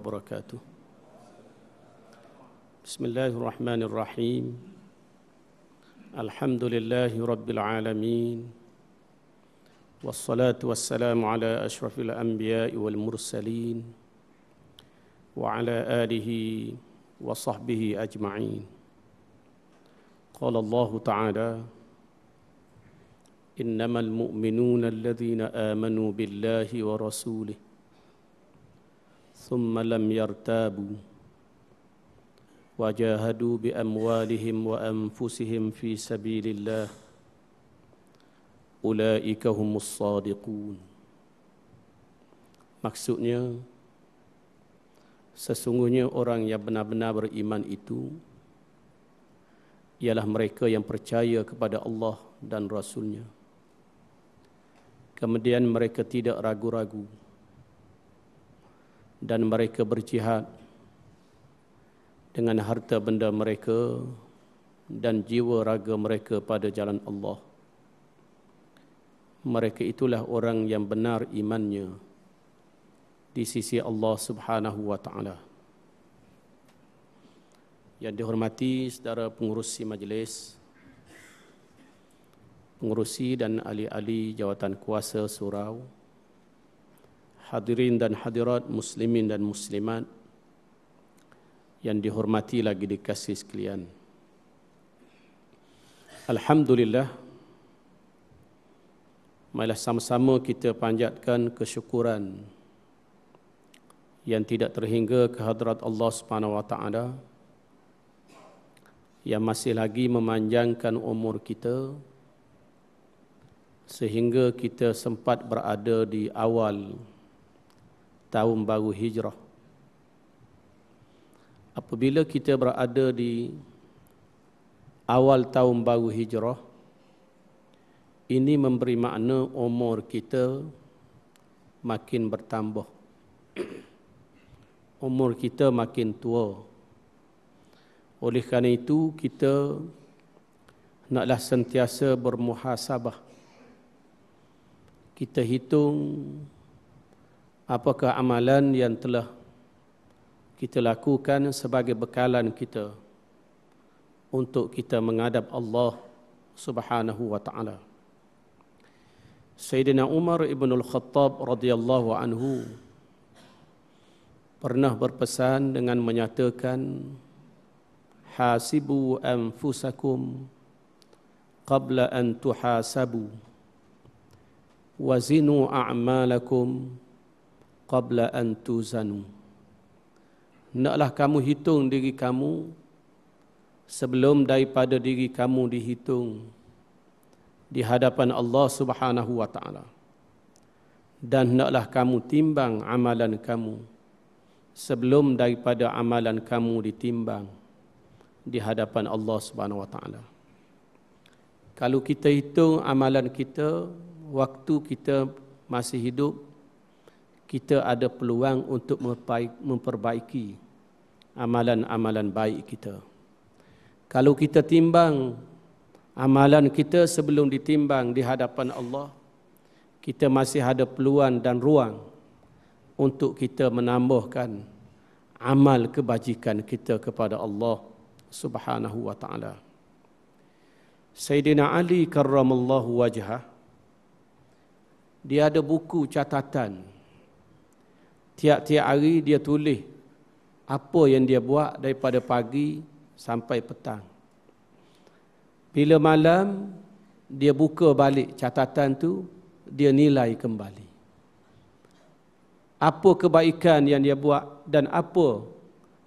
وبركاته بسم الله الرحمن الرحيم الحمد لله رب العالمين والصلاة والسلام على أشرف الأنبياء والمرسلين وعلى آله وصحبه أجمعين قال الله تعالى إنما المؤمنون الذين آمنوا بالله ورسوله ثم لم يرتابوا وجاهدوا باموالهم وانفسهم في سبيل الله اولئك هم الصادقون maksudnya sesungguhnya orang yang benar-benar beriman itu ialah mereka yang percaya kepada Allah dan rasulnya kemudian mereka tidak ragu-ragu dan mereka berjihad dengan harta benda mereka dan jiwa raga mereka pada jalan Allah. Mereka itulah orang yang benar imannya di sisi Allah Subhanahu wa taala. Yang dihormati saudara pengurusi majlis, pengurusi dan ahli-ahli jawatan kuasa surau, hadirin dan hadirat muslimin dan muslimat yang dihormati lagi dikasih sekalian. Alhamdulillah Malah sama-sama kita panjatkan kesyukuran yang tidak terhingga kehadrat Allah Subhanahu wa taala yang masih lagi memanjangkan umur kita sehingga kita sempat berada di awal tahun baru hijrah. Apabila kita berada di awal tahun baru hijrah, ini memberi makna umur kita makin bertambah. Umur kita makin tua. Oleh kerana itu, kita naklah sentiasa bermuhasabah. Kita hitung apakah amalan yang telah kita lakukan sebagai bekalan kita untuk kita menghadap Allah Subhanahu wa taala. Sayyidina Umar ibn al-Khattab radhiyallahu anhu pernah berpesan dengan menyatakan hasibu anfusakum qabla an tuhasabu wazinu a'malakum qabla an tuzanu Naklah kamu hitung diri kamu sebelum daripada diri kamu dihitung di hadapan Allah Subhanahu wa taala dan naklah kamu timbang amalan kamu sebelum daripada amalan kamu ditimbang di hadapan Allah Subhanahu wa taala kalau kita hitung amalan kita waktu kita masih hidup kita ada peluang untuk memperbaiki amalan-amalan baik kita. Kalau kita timbang amalan kita sebelum ditimbang di hadapan Allah, kita masih ada peluang dan ruang untuk kita menambahkan amal kebajikan kita kepada Allah Subhanahu wa taala. Sayyidina Ali karramallahu wajhah dia ada buku catatan tiap-tiap hari dia tulis apa yang dia buat daripada pagi sampai petang. Bila malam dia buka balik catatan tu, dia nilai kembali. Apa kebaikan yang dia buat dan apa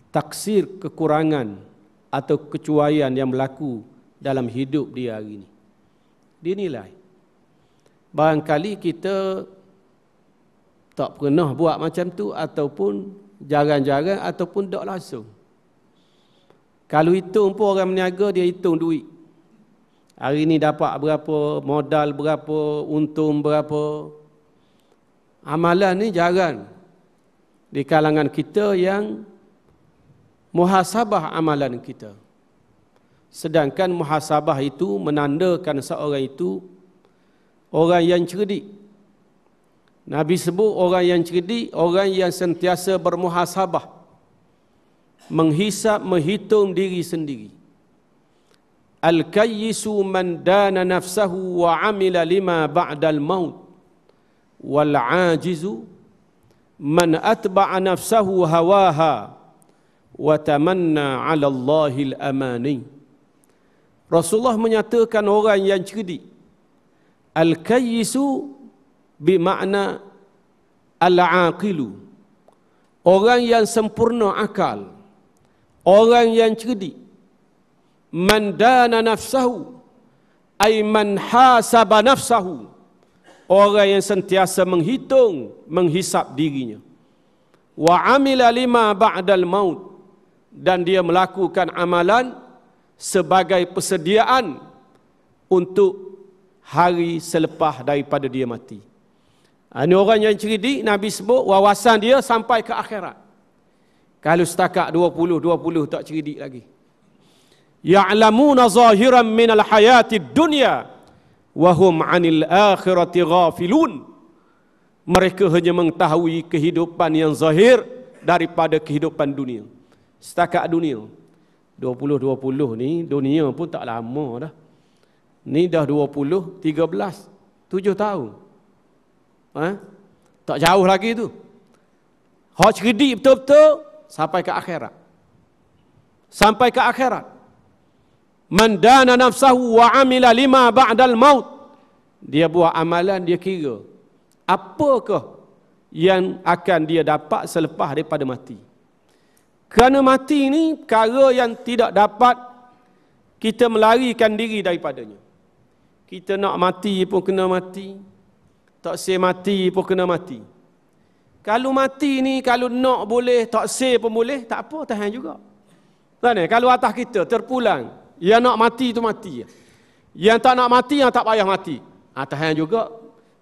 taksir kekurangan atau kecuaian yang berlaku dalam hidup dia hari ini. Dia nilai. Barangkali kita tak pernah buat macam tu ataupun jarang-jarang ataupun tak langsung. Kalau hitung pun orang meniaga dia hitung duit. Hari ni dapat berapa, modal berapa, untung berapa. Amalan ni jarang di kalangan kita yang muhasabah amalan kita. Sedangkan muhasabah itu menandakan seorang itu orang yang cerdik. Nabi sebut orang yang cerdik, orang yang sentiasa bermuhasabah. Menghisap, menghitung diri sendiri. Al-kayyisu man dana nafsahu wa amila lima ba'dal maut. Wal-ajizu man atba'a nafsahu hawaha wa tamanna 'ala Allahi al-amani. Rasulullah menyatakan orang yang cerdik al-kayyisu Bermakna al-aqilu orang yang sempurna akal orang yang cerdik man dana nafsahu ay man hasaba nafsahu orang yang sentiasa menghitung menghisap dirinya wa amila lima ba'dal maut dan dia melakukan amalan sebagai persediaan untuk hari selepas daripada dia mati. Ini ah, orang yang cerdik, Nabi sebut wawasan dia sampai ke akhirat. Kalau setakat 20-20 tak cerdik lagi. Ya'lamuna zahiran minal hayati dunia, wahum anil akhirati ghafilun. Mereka hanya mengetahui kehidupan yang zahir daripada kehidupan dunia. Setakat dunia. 20-20 ni dunia pun tak lama dah. Ni dah 20, 13, 7 tahun. Eh? Tak jauh lagi tu. Hoj gedi betul-betul sampai ke akhirat. Sampai ke akhirat. Mandana nafsahu wa amila lima ba'dal maut. Dia buat amalan, dia kira. Apakah yang akan dia dapat selepas daripada mati? Kerana mati ini perkara yang tidak dapat kita melarikan diri daripadanya. Kita nak mati pun kena Mati. Tak Taksir mati pun kena mati. Kalau mati ni, kalau nak boleh, tak taksir pun boleh, tak apa, tahan juga. Tahan ni, eh, kalau atas kita terpulang, yang nak mati tu mati. Yang tak nak mati, yang tak payah mati. Ha, tahan juga.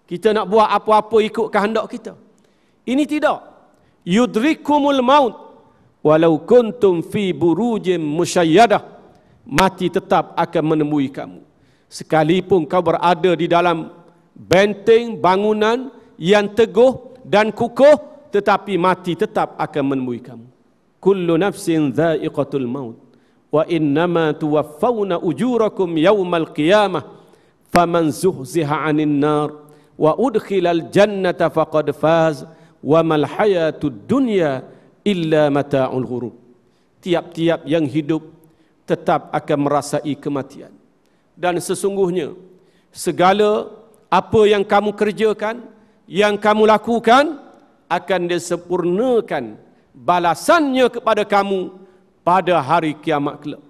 Kita nak buat apa-apa ikut kehendak kita. Ini tidak. Yudrikumul maut. Walau kuntum fi burujim musyayadah. Mati tetap akan menemui kamu. Sekalipun kau berada di dalam benteng bangunan yang teguh dan kukuh tetapi mati tetap akan menemui kamu kullu nafsin dha'iqatul maut wa innama tuwaffawna ujurakum yawmal qiyamah faman zuhziha 'anil nar wa udkhilal jannata faqad faz wa mal hayatud dunya illa mata'ul ghurur tiap-tiap yang hidup tetap akan merasai kematian dan sesungguhnya segala apa yang kamu kerjakan, yang kamu lakukan akan disempurnakan balasannya kepada kamu pada hari kiamat kelak.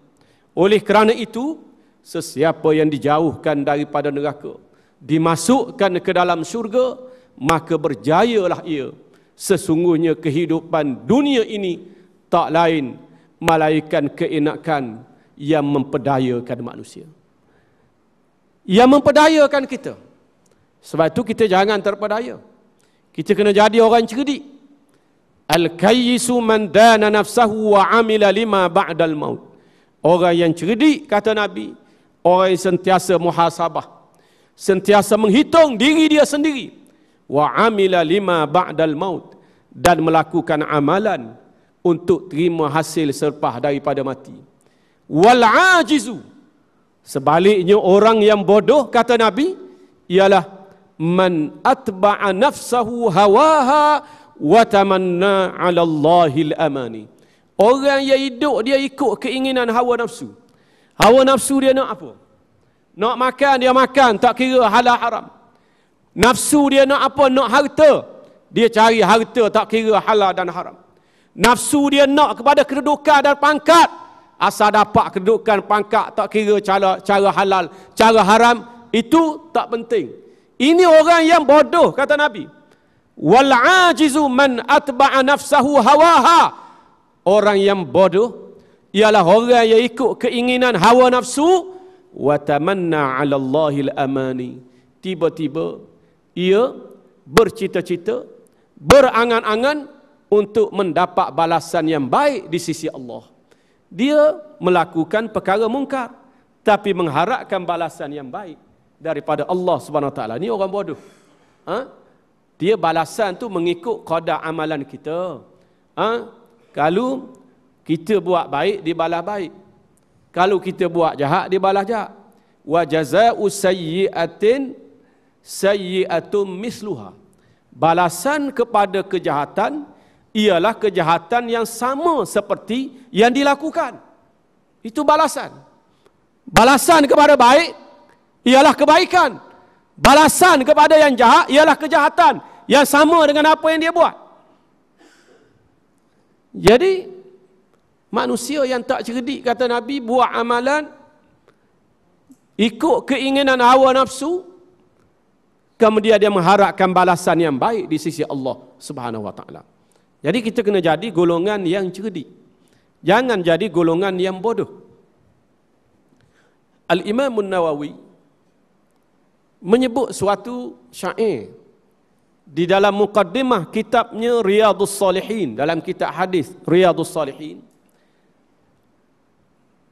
Oleh kerana itu, sesiapa yang dijauhkan daripada neraka, dimasukkan ke dalam syurga, maka berjayalah ia. Sesungguhnya kehidupan dunia ini tak lain malaikan keenakan yang mempedayakan manusia. Yang mempedayakan kita. Sebab itu kita jangan terpedaya. Kita kena jadi orang cerdik. Al-kayyisu man dana nafsahu wa amila lima ba'dal maut. Orang yang cerdik kata Nabi, orang yang sentiasa muhasabah. Sentiasa menghitung diri dia sendiri. Wa amila lima ba'dal maut dan melakukan amalan untuk terima hasil serpah daripada mati. Wal ajizu. Sebaliknya orang yang bodoh kata Nabi ialah man atba'a nafsahu hawaha wa tamanna 'ala Allahi al-amani. Orang yang hidup dia ikut keinginan hawa nafsu. Hawa nafsu dia nak apa? Nak makan dia makan tak kira halal haram. Nafsu dia nak apa? Nak harta. Dia cari harta tak kira halal dan haram. Nafsu dia nak kepada kedudukan dan pangkat. Asal dapat kedudukan pangkat tak kira cara, cara halal, cara haram itu tak penting. Ini orang yang bodoh kata Nabi. Wal ajizu man atba'a nafsahu hawaha. Orang yang bodoh ialah orang yang ikut keinginan hawa nafsu wa tamanna 'ala Allahi al-amani. Tiba-tiba ia bercita-cita, berangan-angan untuk mendapat balasan yang baik di sisi Allah. Dia melakukan perkara mungkar tapi mengharapkan balasan yang baik daripada Allah Subhanahu taala. Ni orang bodoh. Ha? Dia balasan tu mengikut qada amalan kita. Ha? Kalau kita buat baik dia balas baik. Kalau kita buat jahat dia balas jahat. Wa jazaa'u sayyi'atin sayyi'atun misluha. Balasan kepada kejahatan ialah kejahatan yang sama seperti yang dilakukan. Itu balasan. Balasan kepada baik ialah kebaikan. Balasan kepada yang jahat ialah kejahatan yang sama dengan apa yang dia buat. Jadi manusia yang tak cerdik kata Nabi buat amalan ikut keinginan hawa nafsu kemudian dia mengharapkan balasan yang baik di sisi Allah Subhanahu Wa Taala. Jadi kita kena jadi golongan yang cerdik. Jangan jadi golongan yang bodoh. Al-Imam An-Nawawi al imam an nawawi menyebut suatu syair di dalam mukaddimah kitabnya Riyadhus Salihin dalam kitab hadis Riyadhus Salihin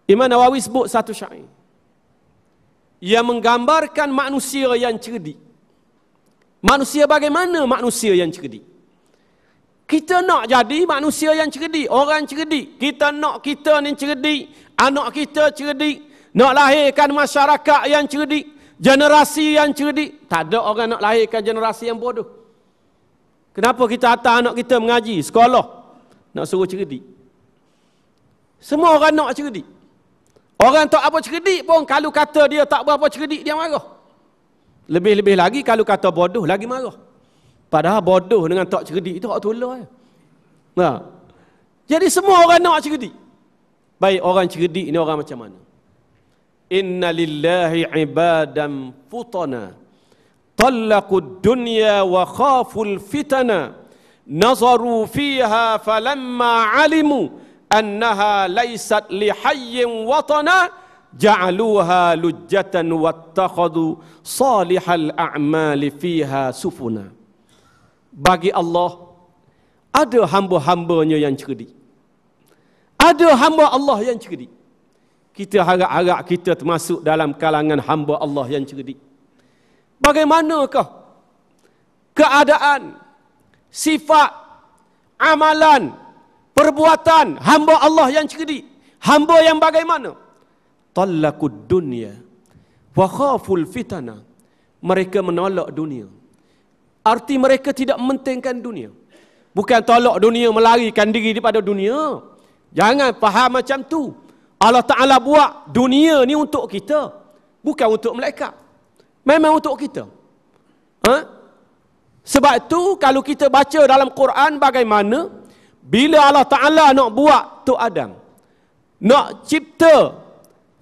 Imam Nawawi sebut satu syair yang menggambarkan manusia yang cerdik manusia bagaimana manusia yang cerdik kita nak jadi manusia yang cerdik orang cerdik kita nak kita ni cerdik anak kita cerdik nak lahirkan masyarakat yang cerdik Generasi yang cerdik. Tak ada orang nak lahirkan generasi yang bodoh. Kenapa kita hantar anak kita mengaji, sekolah? Nak suruh cerdik. Semua orang nak cerdik. Orang tak apa cerdik pun, kalau kata dia tak berapa cerdik, dia marah. Lebih-lebih lagi kalau kata bodoh, lagi marah. Padahal bodoh dengan tak cerdik itu tak tolak. Ya. Nah. Jadi semua orang nak cerdik. Baik, orang cerdik ini orang macam mana? Inna lillahi ibadan futana Talaku dunya wa khaful fitana Nazaru fiha falamma alimu Annaha laysat lihayyin watana Ja'aluha lujjatan wattakhadu Salihal a'mali fiha sufuna Bagi Allah Ada hamba-hambanya yang cerdik Ada hamba Allah yang cerdik kita harap-harap kita termasuk dalam kalangan hamba Allah yang cerdik. Bagaimanakah keadaan, sifat, amalan, perbuatan hamba Allah yang cerdik? Hamba yang bagaimana? Talakud dunia wa khaful fitana. Mereka menolak dunia. Arti mereka tidak mementingkan dunia. Bukan tolak dunia melarikan diri daripada dunia. Jangan faham macam tu. Allah Ta'ala buat dunia ni untuk kita. Bukan untuk mereka. Memang untuk kita. Ha? Sebab tu kalau kita baca dalam Quran bagaimana bila Allah Ta'ala nak buat tu Adam. Nak cipta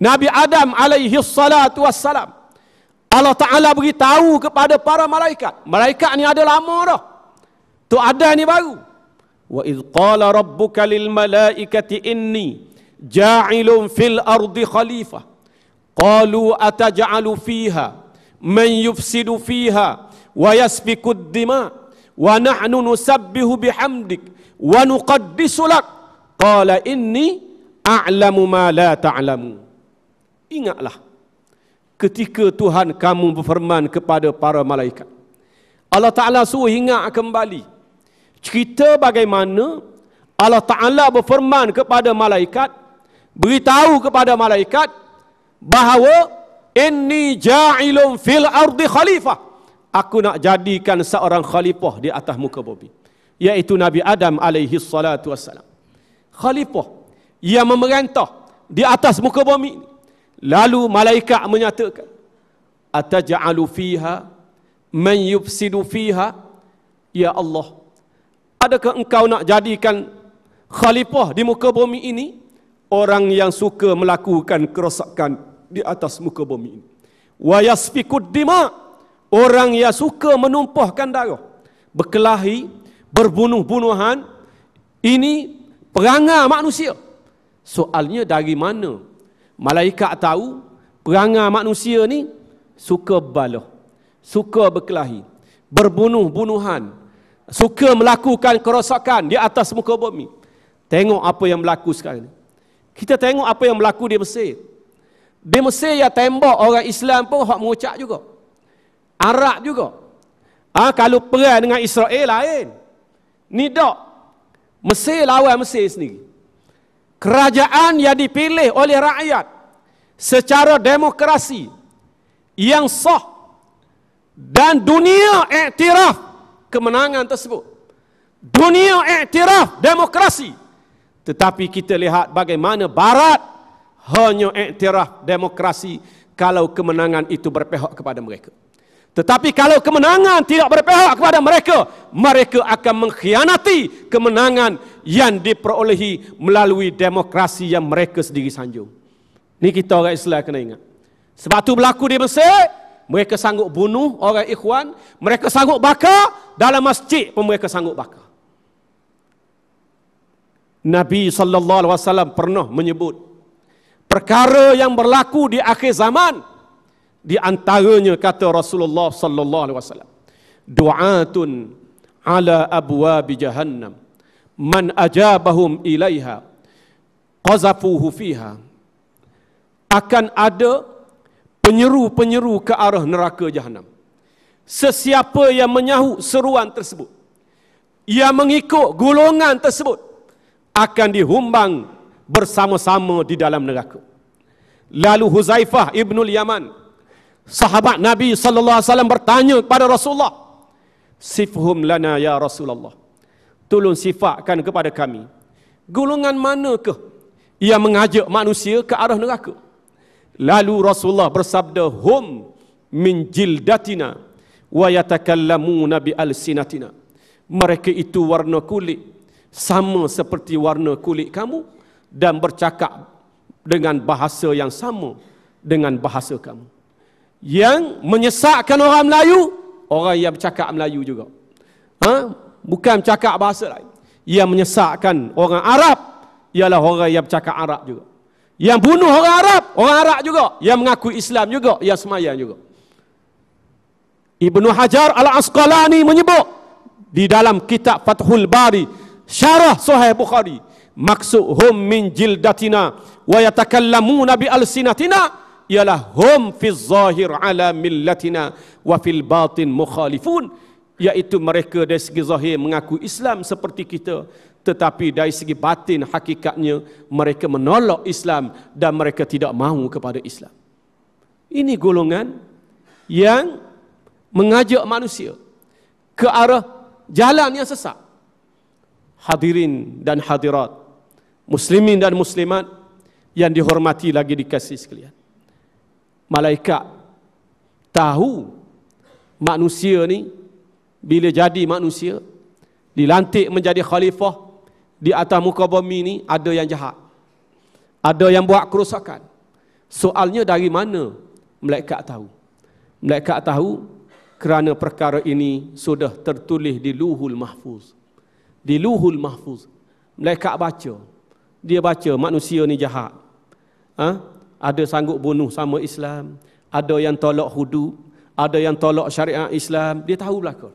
Nabi Adam alaihi salatu wassalam. Allah Ta'ala beritahu kepada para malaikat. Malaikat ni ada lama dah. Tu Adam ni baru. Wa idh qala rabbuka lil malaikati inni ja'ilun fil ardi khalifah qalu ataj'alu fiha man yufsidu fiha wa yasbiku dima wa nahnu nusabbihu bihamdik wa nuqaddisu lak qala inni a'lamu ma la ta'lamu ingatlah ketika Tuhan kamu berfirman kepada para malaikat Allah Ta'ala suruh ingat kembali cerita bagaimana Allah Ta'ala berfirman kepada malaikat beritahu kepada malaikat bahawa inni ja'ilun fil ardi khalifah aku nak jadikan seorang khalifah di atas muka bumi iaitu Nabi Adam alaihi salatu wasalam khalifah yang memerintah di atas muka bumi lalu malaikat menyatakan ataj'alu fiha man yufsidu fiha ya Allah adakah engkau nak jadikan khalifah di muka bumi ini orang yang suka melakukan kerosakan di atas muka bumi ini. Wa yasfikud dima, orang yang suka menumpahkan darah. Berkelahi, berbunuh-bunuhan, ini perangai manusia. Soalnya dari mana malaikat tahu perangai manusia ni suka baloh, suka berkelahi, berbunuh-bunuhan, suka melakukan kerosakan di atas muka bumi. Tengok apa yang berlaku sekarang ni. Kita tengok apa yang berlaku di Mesir. Di Mesir ya tembok orang Islam pun hak mengucap juga. Arab juga. Ah ha, kalau perang dengan Israel lain. Ni dak. Mesir lawan Mesir sendiri. Kerajaan yang dipilih oleh rakyat secara demokrasi yang sah dan dunia iktiraf kemenangan tersebut. Dunia iktiraf demokrasi. Tetapi kita lihat bagaimana Barat hanya iktiraf demokrasi kalau kemenangan itu berpihak kepada mereka. Tetapi kalau kemenangan tidak berpihak kepada mereka, mereka akan mengkhianati kemenangan yang diperolehi melalui demokrasi yang mereka sendiri sanjung. Ini kita orang Islam kena ingat. Sebab itu berlaku di Mesir, mereka sanggup bunuh orang ikhwan, mereka sanggup bakar dalam masjid pun mereka sanggup bakar. Nabi sallallahu alaihi wasallam pernah menyebut perkara yang berlaku di akhir zaman di antaranya kata Rasulullah sallallahu alaihi wasallam du'atun ala abwabi jahannam man ajabahum ilaiha qazafuhu fiha akan ada penyeru-penyeru ke arah neraka jahannam sesiapa yang menyahut seruan tersebut ia mengikut golongan tersebut akan dihumbang bersama-sama di dalam neraka. Lalu Huzaifah ibn Yaman, sahabat Nabi sallallahu alaihi wasallam bertanya kepada Rasulullah, "Sifhum lana ya Rasulullah. Tolong sifatkan kepada kami. Golongan manakah yang mengajak manusia ke arah neraka?" Lalu Rasulullah bersabda, "Hum min jildatina wa yatakallamuna bi alsinatina." Mereka itu warna kulit sama seperti warna kulit kamu dan bercakap dengan bahasa yang sama dengan bahasa kamu. Yang menyesatkan orang Melayu, orang yang bercakap Melayu juga. Ha? Bukan bercakap bahasa lain. Yang menyesatkan orang Arab, ialah orang yang bercakap Arab juga. Yang bunuh orang Arab, orang Arab juga. Yang mengaku Islam juga, yang semayang juga. Ibnu Hajar al-Asqalani menyebut, di dalam kitab Fathul Bari, syarah Sahih Bukhari maksud hum min jildatina wa yatakallamuna bi alsinatina ialah hum fi zahir ala millatina wa fil batin mukhalifun iaitu mereka dari segi zahir mengaku Islam seperti kita tetapi dari segi batin hakikatnya mereka menolak Islam dan mereka tidak mahu kepada Islam ini golongan yang mengajak manusia ke arah jalan yang sesat hadirin dan hadirat muslimin dan muslimat yang dihormati lagi dikasih sekalian malaikat tahu manusia ni bila jadi manusia dilantik menjadi khalifah di atas muka bumi ni ada yang jahat ada yang buat kerusakan. soalnya dari mana malaikat tahu malaikat tahu kerana perkara ini sudah tertulis di luhul mahfuz di luhul mahfuz mereka baca dia baca manusia ni jahat ha? ada sanggup bunuh sama Islam ada yang tolak hudud ada yang tolak syariat Islam dia tahu belaka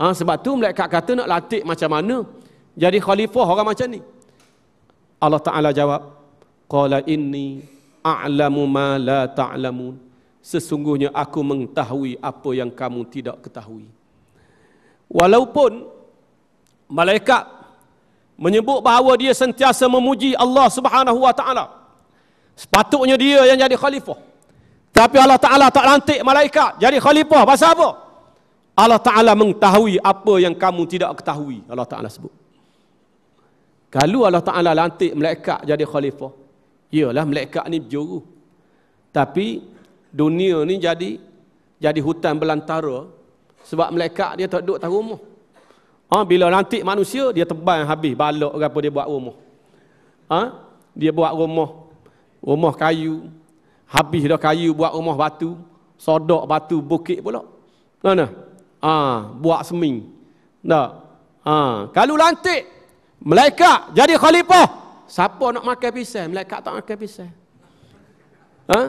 ha? sebab tu mereka kata nak latih macam mana jadi khalifah orang macam ni Allah Ta'ala jawab Qala inni a'lamu ma la ta'lamun Sesungguhnya aku mengetahui apa yang kamu tidak ketahui Walaupun malaikat menyebut bahawa dia sentiasa memuji Allah Subhanahu wa taala. Sepatutnya dia yang jadi khalifah. Tapi Allah Taala tak lantik malaikat jadi khalifah. Pasal apa? Allah Taala mengetahui apa yang kamu tidak ketahui. Allah Taala sebut. Kalau Allah Taala lantik malaikat jadi khalifah, iyalah malaikat ni berjuru. Tapi dunia ni jadi jadi hutan belantara sebab malaikat dia tak duduk tahu rumah. Ha, bila lantik manusia, dia tebal habis balok ke apa dia buat rumah. Ha? Dia buat rumah, rumah kayu. Habis dah kayu buat rumah batu, sodok batu bukit pula. Nah, nah. Ha, buat seming. Tak. Ha, kalau lantik malaikat jadi khalifah, siapa nak makan pisang? Malaikat tak makan pisang. Ha?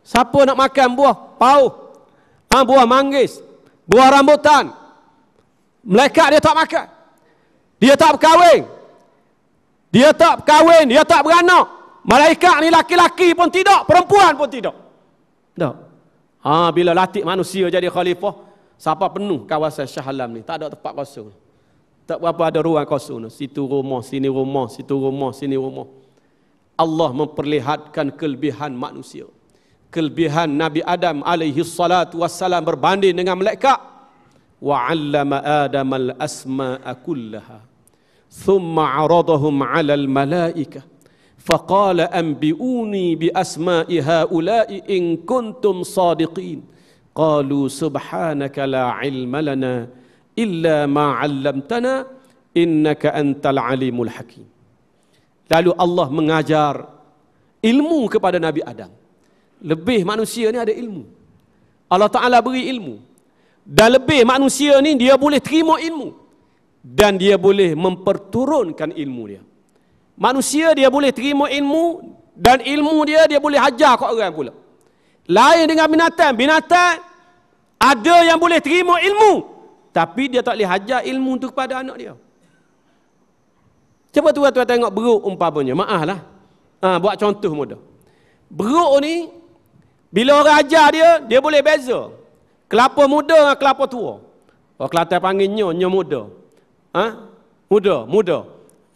Siapa nak makan buah? Pau. Ha, buah manggis, buah rambutan, Melekat dia tak makan. Dia tak berkahwin. Dia tak berkahwin, dia tak beranak. Malaikat ni laki-laki pun tidak, perempuan pun tidak. Tak. Ha, bila latih manusia jadi khalifah, siapa penuh kawasan Shah Alam ni? Tak ada tempat kosong. Tak berapa ada ruang kosong. Ni. Situ rumah, sini rumah, situ rumah, sini rumah. Allah memperlihatkan kelebihan manusia. Kelebihan Nabi Adam alaihi salatu wassalam berbanding dengan malaikat. وعلم آدم الأسماء كلها ثم عرضهم على الملائكة فقال أنبئوني بأسماء هؤلاء إن كنتم صادقين قالوا سبحانك لا علم لنا إلا ما علمتنا إنك أنت العليم الحكيم Lalu Allah mengajar ilmu kepada Nabi Adam. Lebih manusia ni ada ilmu. Allah Ta'ala beri ilmu. dan lebih manusia ni dia boleh terima ilmu dan dia boleh memperturunkan ilmu dia. Manusia dia boleh terima ilmu dan ilmu dia dia boleh hajar kat orang pula. Lain dengan binatang, binatang ada yang boleh terima ilmu tapi dia tak boleh hajar ilmu tu kepada anak dia. Cuba tuan-tuan tengok beruk umpamanya, maaflah. Ha, buat contoh mudah. Beruk ni bila orang ajar dia, dia boleh beza. Kelapa muda dengan kelapa tua. Orang Kelantan panggil nyo, nyo muda. Ha? Muda, muda.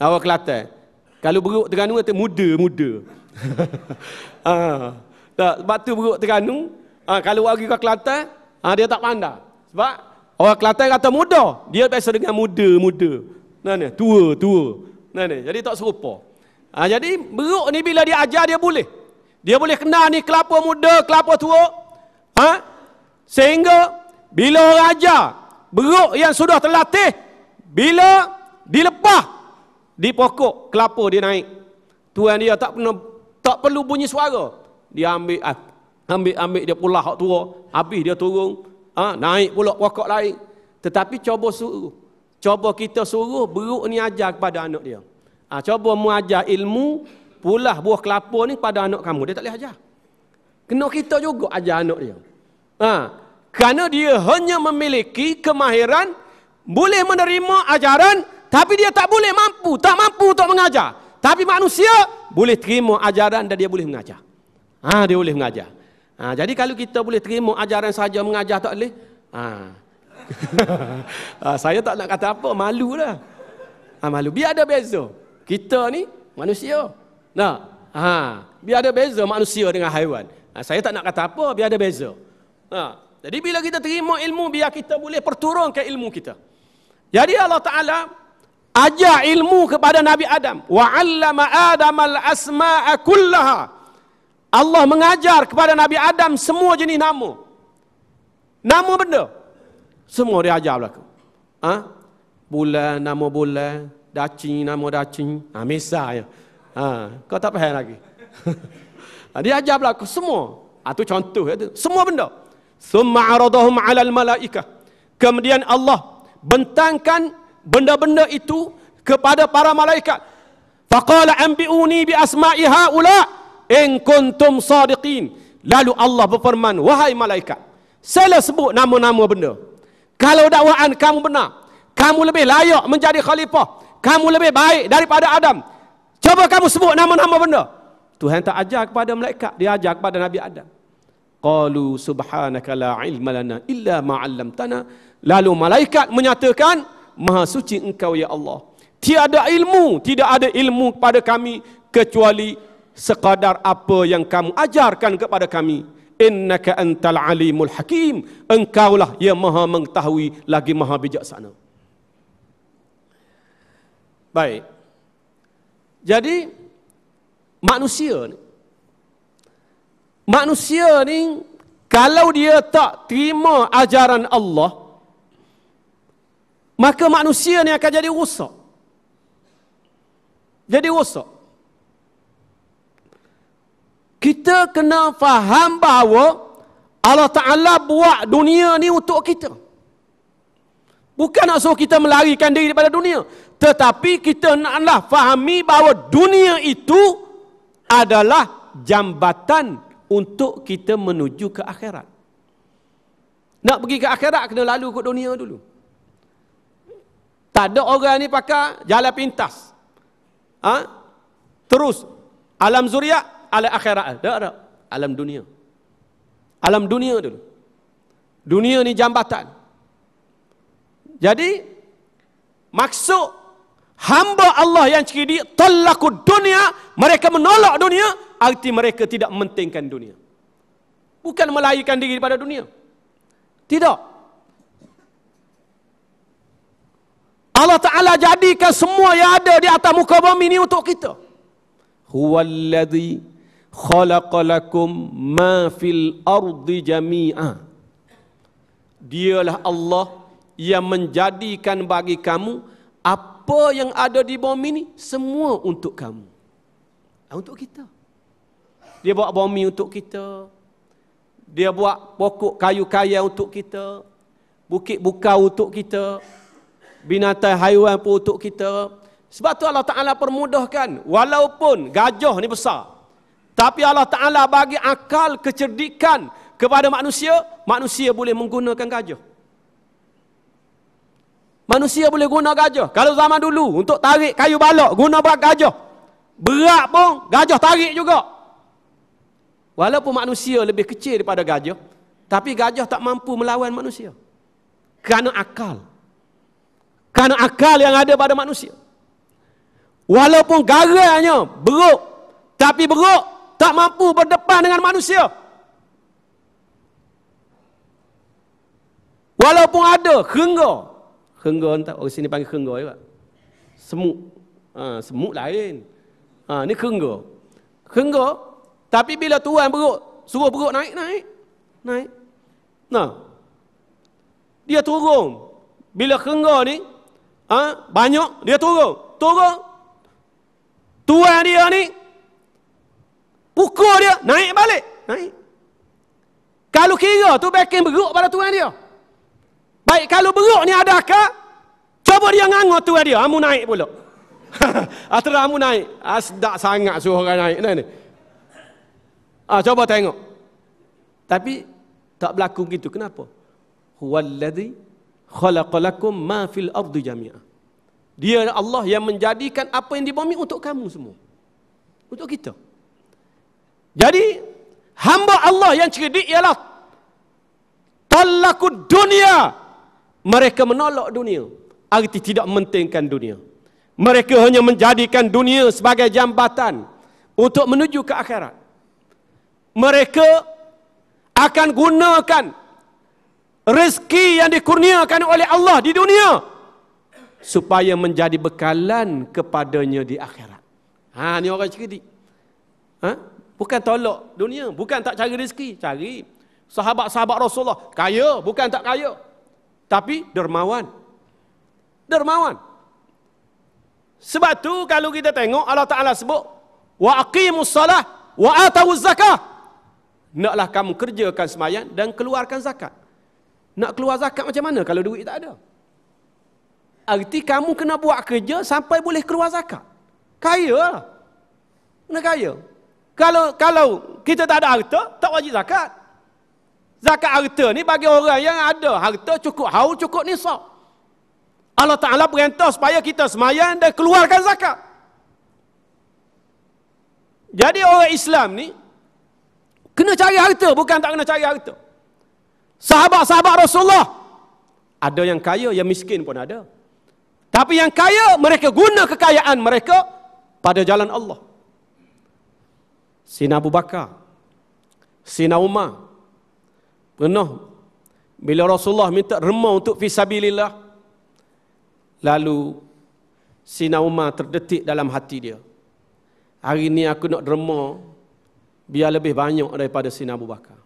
Orang Kelantan. Kalau beruk Terengganu kata muda, muda. ha. Tak, sebab tu beruk Terengganu, ha, kalau pergi ke Kelantan, ha, dia tak pandai. Sebab orang Kelantan kata muda, dia biasa dengan muda, muda. Nah, ni, tua, tua. Nah, ni, jadi tak serupa. Ha, jadi beruk ni bila dia ajar dia boleh. Dia boleh kenal ni kelapa muda, kelapa tua. Ha? Sehingga bila raja beruk yang sudah terlatih bila dilepah di pokok kelapa dia naik. Tuan dia tak pernah tak perlu bunyi suara. Dia ambil ah, ambil ambil dia pula hak tua, habis dia turun, ah naik pula pokok lain. Tetapi cuba suruh. Cuba kita suruh beruk ni ajar kepada anak dia. Ah cuba mengajar ilmu pulah buah kelapa ni kepada anak kamu. Dia tak boleh ajar. Kena kita juga ajar anak dia. Ha, kerana dia hanya memiliki kemahiran boleh menerima ajaran tapi dia tak boleh mampu, tak mampu untuk mengajar. Tapi manusia boleh terima ajaran dan dia boleh mengajar. Ha, dia boleh mengajar. Ha, jadi kalau kita boleh terima ajaran saja mengajar tak boleh. Ha. ha, saya tak nak kata apa, malu lah. Ha, malu. Biar ada beza. Kita ni manusia. Nah, ha, biar ada beza manusia dengan haiwan. Ha, saya tak nak kata apa, biar ada beza. Ha. Jadi bila kita terima ilmu biar kita boleh perturunkan ilmu kita. Jadi Allah Taala ajar ilmu kepada Nabi Adam wa 'allama Adam al-asma'a kullaha. Allah mengajar kepada Nabi Adam semua jenis nama. Nama benda. Semua dia ajar belaka. Ha? Bulan nama bulan, dacing nama dacing, ha, misal ya. Ha, kau tak faham lagi. Ha, dia ajar belaka semua. Ha, contoh. Ya, itu. Semua benda. Summa aradahum alal al-malaika. Kemudian Allah bentangkan benda-benda itu kepada para malaikat. Faqala ambiuni bi asma'i haula in kuntum sadiqin. Lalu Allah berfirman, wahai malaikat, saya sebut nama-nama benda. Kalau dakwaan kamu benar, kamu lebih layak menjadi khalifah, kamu lebih baik daripada Adam. Cuba kamu sebut nama-nama benda. Tuhan tak ajar kepada malaikat, dia ajar kepada Nabi Adam qalu subhanaka la ilma lana illa ma 'allamtana lalu malaikat menyatakan maha suci engkau ya Allah tiada ilmu tidak ada ilmu kepada kami kecuali sekadar apa yang kamu ajarkan kepada kami innaka antal alimul hakim engkaulah yang maha mengetahui lagi maha bijaksana baik jadi manusia ni manusia ni kalau dia tak terima ajaran Allah maka manusia ni akan jadi rosak jadi rosak kita kena faham bahawa Allah Ta'ala buat dunia ni untuk kita bukan nak suruh kita melarikan diri daripada dunia tetapi kita naklah fahami bahawa dunia itu adalah jambatan untuk kita menuju ke akhirat. Nak pergi ke akhirat kena lalu ke dunia dulu. Tak ada orang ni pakai jalan pintas. Ha? Terus alam zuriat, alam akhirat. Tak ada. Alam dunia. Alam dunia dulu. Dunia ni jambatan. Jadi maksud hamba Allah yang cerdik tolak dunia, mereka menolak dunia, arti mereka tidak mementingkan dunia. Bukan melayakan diri daripada dunia. Tidak. Allah Ta'ala jadikan semua yang ada di atas muka bumi ini untuk kita. Huwallazi khalaqalakum ma fil ardi jamia. Dialah Allah yang menjadikan bagi kamu apa yang ada di bumi ini semua untuk kamu. Ah, untuk kita. Dia buat bomi untuk kita. Dia buat pokok kayu kaya untuk kita. Bukit buka untuk kita. Binatang haiwan pun untuk kita. Sebab tu Allah Ta'ala permudahkan. Walaupun gajah ni besar. Tapi Allah Ta'ala bagi akal kecerdikan kepada manusia. Manusia boleh menggunakan gajah. Manusia boleh guna gajah. Kalau zaman dulu untuk tarik kayu balok guna berat gajah. Berat pun gajah tarik juga. Walaupun manusia lebih kecil daripada gajah, tapi gajah tak mampu melawan manusia. Kerana akal. Kerana akal yang ada pada manusia. Walaupun garanya beruk, tapi beruk tak mampu berdepan dengan manusia. Walaupun ada hengga. Hengga entah orang sini panggil hengga juga. Semut. Ha, semut lain. Ha, ni hengga. Tapi bila tuan beruk, suruh beruk naik, naik, naik. Nah. Dia turun. Bila kengga ni, ha, banyak, dia turun. Turun. tuan dia ni, pukul dia, naik balik. Naik. Kalau kira tu baikin beruk pada tuan dia. Baik, kalau beruk ni ada ke, Cuba dia ngangut tuan dia, amu naik pula. Atau amu naik. Asdak ah, sangat suruh orang naik. Naik, naik. Ah, cuba tengok. Tapi tak berlaku gitu. Kenapa? Huwallazi khalaqalakum ma fil ardi jami'a. Dia Allah yang menjadikan apa yang di bumi untuk kamu semua. Untuk kita. Jadi hamba Allah yang cerdik ialah talaku dunia. Mereka menolak dunia. Arti tidak mementingkan dunia. Mereka hanya menjadikan dunia sebagai jambatan untuk menuju ke akhirat mereka akan gunakan rezeki yang dikurniakan oleh Allah di dunia supaya menjadi bekalan kepadanya di akhirat. Ha ni orang cerdik. Ha? Bukan tolak dunia, bukan tak cari rezeki, cari. Sahabat-sahabat Rasulullah kaya, bukan tak kaya. Tapi dermawan. Dermawan. Sebab tu kalau kita tengok Allah Taala sebut wa aqimus salah wa atuz zakah naklah kamu kerjakan semayan dan keluarkan zakat. Nak keluar zakat macam mana kalau duit tak ada? Arti kamu kena buat kerja sampai boleh keluar zakat. Kaya lah. Kena kaya. Kalau kalau kita tak ada harta, tak wajib zakat. Zakat harta ni bagi orang yang ada harta cukup haul, cukup nisab. Allah Ta'ala perintah supaya kita semayan dan keluarkan zakat. Jadi orang Islam ni, Kena cari harta, bukan tak kena cari harta. Sahabat-sahabat Rasulullah. Ada yang kaya, yang miskin pun ada. Tapi yang kaya, mereka guna kekayaan mereka pada jalan Allah. Sina Abu Bakar. Sina Umar. Penuh. Bila Rasulullah minta remah untuk fisabilillah. Lalu, Sina Umar terdetik dalam hati dia. Hari ini aku nak remah biar lebih banyak daripada Sina Abu Bakar.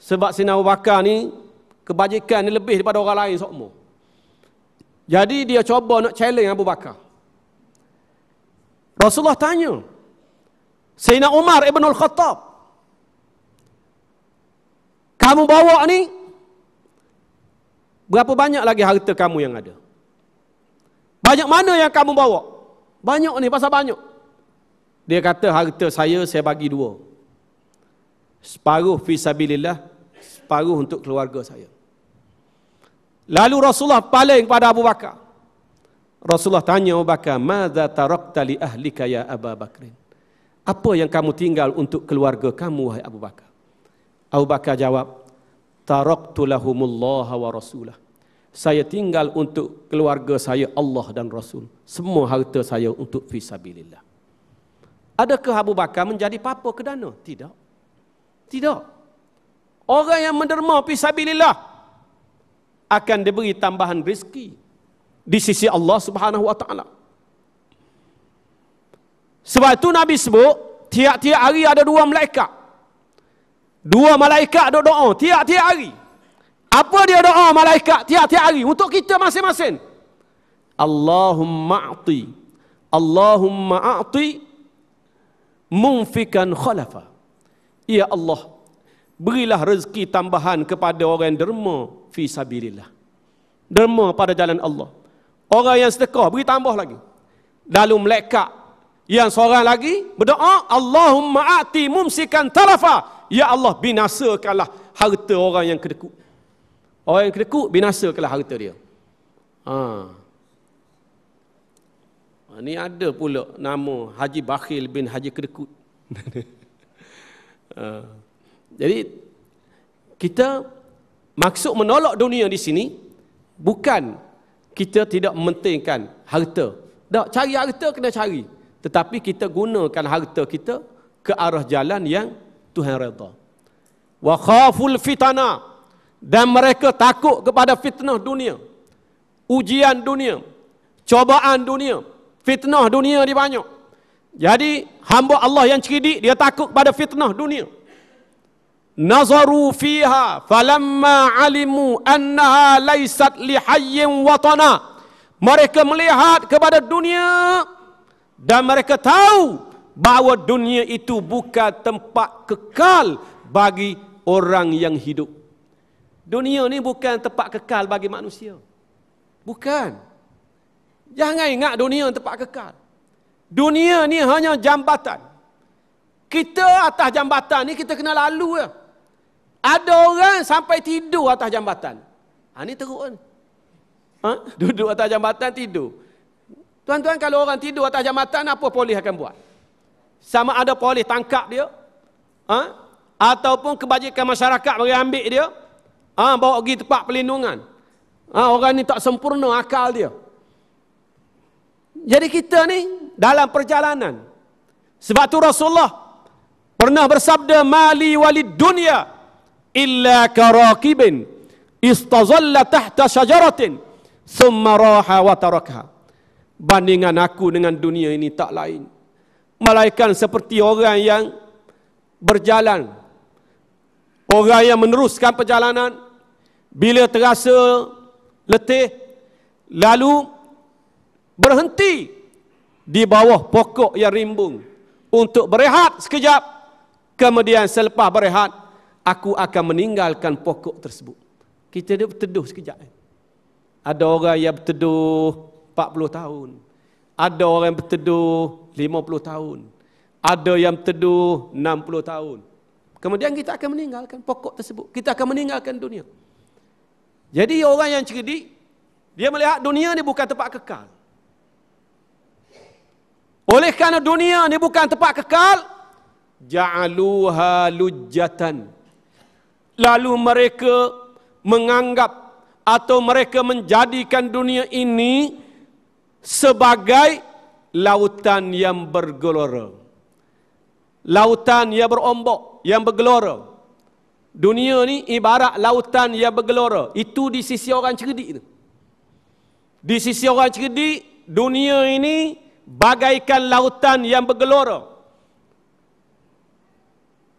Sebab Sina Abu Bakar ni kebajikan ni lebih daripada orang lain sokmo. Jadi dia cuba nak challenge Abu Bakar. Rasulullah tanya Sayyidina Umar Ibn Al-Khattab Kamu bawa ni Berapa banyak lagi harta kamu yang ada Banyak mana yang kamu bawa Banyak ni pasal banyak dia kata harta saya saya bagi dua. Separuh fisabilillah, separuh untuk keluarga saya. Lalu Rasulullah paling kepada Abu Bakar. Rasulullah tanya Abu Bakar, "Madza tarakta li ahlika ya Abu Bakr?" Apa yang kamu tinggal untuk keluarga kamu wahai Abu Bakar? Abu Bakar jawab, "Taraktu lahumullah wa rasulah." Saya tinggal untuk keluarga saya Allah dan Rasul. Semua harta saya untuk fisabilillah. Adakah Abu Bakar menjadi papa ke dana? Tidak. Tidak. Orang yang menderma pisabilillah akan diberi tambahan rezeki di sisi Allah Subhanahu wa taala. Sebab itu Nabi sebut tiap-tiap hari ada dua malaikat. Dua malaikat ada doa tiap-tiap hari. Apa dia doa malaikat tiap-tiap hari untuk kita masing-masing? Allahumma a'ti. Allahumma a'ti mumfikan khalafa. Ya Allah, berilah rezeki tambahan kepada orang yang derma fi sabilillah. Derma pada jalan Allah. Orang yang sedekah beri tambah lagi. Lalu melekat yang seorang lagi berdoa, Allahumma ati mumsikan tarafa. Ya Allah, binasakanlah harta orang yang kedekut. Orang yang kedekut, binasakanlah harta dia. Haa. Ini ha, ada pula nama Haji Bakhil bin Haji Kedekut. Ha, jadi kita maksud menolak dunia di sini bukan kita tidak mementingkan harta. Tak cari harta kena cari. Tetapi kita gunakan harta kita ke arah jalan yang Tuhan redha. Wa khaful fitana dan mereka takut kepada fitnah dunia. Ujian dunia, cobaan dunia fitnah dunia dia banyak. Jadi hamba Allah yang cerdik dia takut pada fitnah dunia. Nazaru fiha falamma alimu annaha laisat lihayim watana. Mereka melihat kepada dunia dan mereka tahu bahawa dunia itu bukan tempat kekal bagi orang yang hidup. Dunia ni bukan tempat kekal bagi manusia. Bukan. Jangan ingat dunia tempat kekal. Dunia ni hanya jambatan. Kita atas jambatan ni kita kena lalu ya. Ada orang sampai tidur atas jambatan. Ha ni teruk kan. Ha? Duduk atas jambatan tidur. Tuan-tuan kalau orang tidur atas jambatan apa polis akan buat? Sama ada polis tangkap dia. Ha? Ataupun kebajikan masyarakat bagi ambil dia. Ha? Bawa pergi tempat pelindungan. Ha? Orang ni tak sempurna akal dia. Jadi kita ni dalam perjalanan. Sebab tu Rasulullah pernah bersabda mali walid dunya illa karakibin istazalla tahta syajaratin thumma raha wa tarakha. Bandingan aku dengan dunia ini tak lain. Malaikat seperti orang yang berjalan. Orang yang meneruskan perjalanan bila terasa letih lalu berhenti di bawah pokok yang rimbung untuk berehat sekejap kemudian selepas berehat aku akan meninggalkan pokok tersebut kita dia berteduh sekejap ada orang yang berteduh 40 tahun ada orang yang berteduh 50 tahun ada yang berteduh 60 tahun kemudian kita akan meninggalkan pokok tersebut kita akan meninggalkan dunia jadi orang yang cerdik dia melihat dunia ni bukan tempat kekal oleh kerana dunia ni bukan tempat kekal, ja'aluha lujjatan. Lalu mereka menganggap atau mereka menjadikan dunia ini sebagai lautan yang bergelora. Lautan yang berombok, yang bergelora. Dunia ni ibarat lautan yang bergelora. Itu di sisi orang cerdik tu. Di sisi orang cerdik, dunia ini bagaikan lautan yang bergelora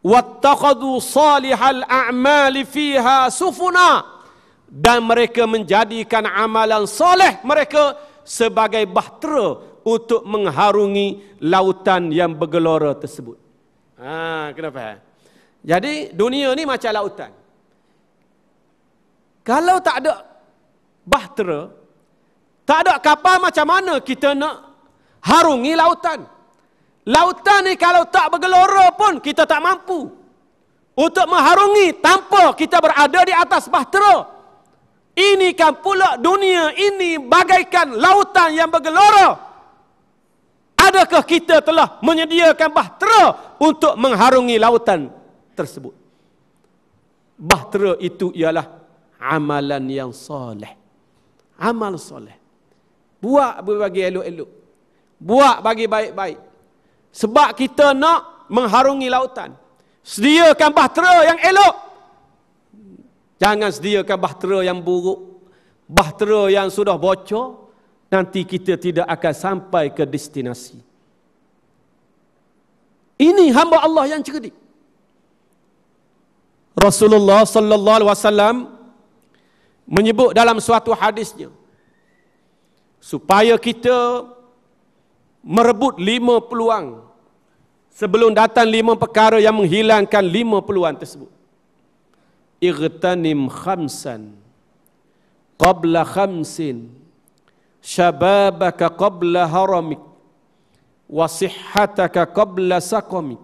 wattakhadhu salihal a'mali fiha sufuna dan mereka menjadikan amalan soleh mereka sebagai bahtera untuk mengharungi lautan yang bergelora tersebut. Ha, kenapa? Jadi dunia ni macam lautan. Kalau tak ada bahtera, tak ada kapal macam mana kita nak harungi lautan. Lautan ni kalau tak bergelora pun kita tak mampu untuk mengharungi tanpa kita berada di atas bahtera. Ini kan pula dunia ini bagaikan lautan yang bergelora. Adakah kita telah menyediakan bahtera untuk mengharungi lautan tersebut? Bahtera itu ialah amalan yang soleh. Amal soleh. Buat berbagai elok-elok buat bagi baik-baik. Sebab kita nak mengharungi lautan. Sediakan bahtera yang elok. Jangan sediakan bahtera yang buruk. Bahtera yang sudah bocor. Nanti kita tidak akan sampai ke destinasi. Ini hamba Allah yang cerdik. Rasulullah sallallahu alaihi wasallam menyebut dalam suatu hadisnya supaya kita merebut lima peluang sebelum datang lima perkara yang menghilangkan lima peluang tersebut. Irtanim khamsan qabla khamsin syababaka qabla haramik wa sihhataka qabla saqamik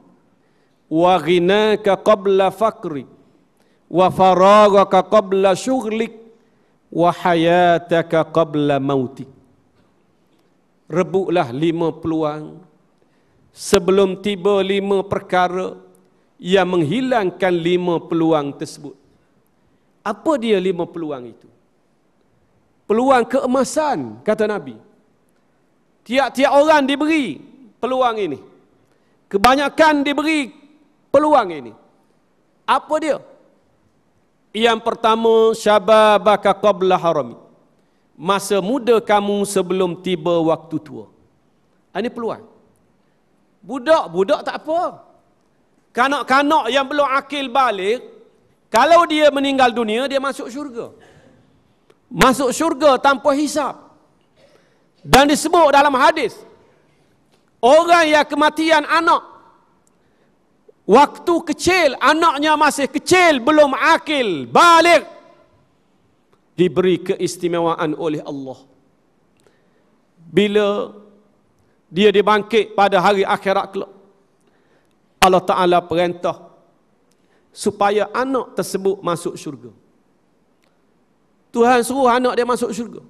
wa ghinaka qabla fakri wa faragaka qabla syughlik wa hayataka qabla mautik rebuklah lima peluang sebelum tiba lima perkara yang menghilangkan lima peluang tersebut. Apa dia lima peluang itu? Peluang keemasan, kata Nabi. Tiap-tiap orang diberi peluang ini. Kebanyakan diberi peluang ini. Apa dia? Yang pertama, syababaka qabla haramik masa muda kamu sebelum tiba waktu tua. Ah, ini peluang. Budak-budak tak apa. Kanak-kanak yang belum akil balik, kalau dia meninggal dunia, dia masuk syurga. Masuk syurga tanpa hisap. Dan disebut dalam hadis, orang yang kematian anak, waktu kecil, anaknya masih kecil, belum akil, balik, diberi keistimewaan oleh Allah. Bila dia dibangkit pada hari akhirat kelak, Allah Ta'ala perintah supaya anak tersebut masuk syurga. Tuhan suruh anak dia masuk syurga.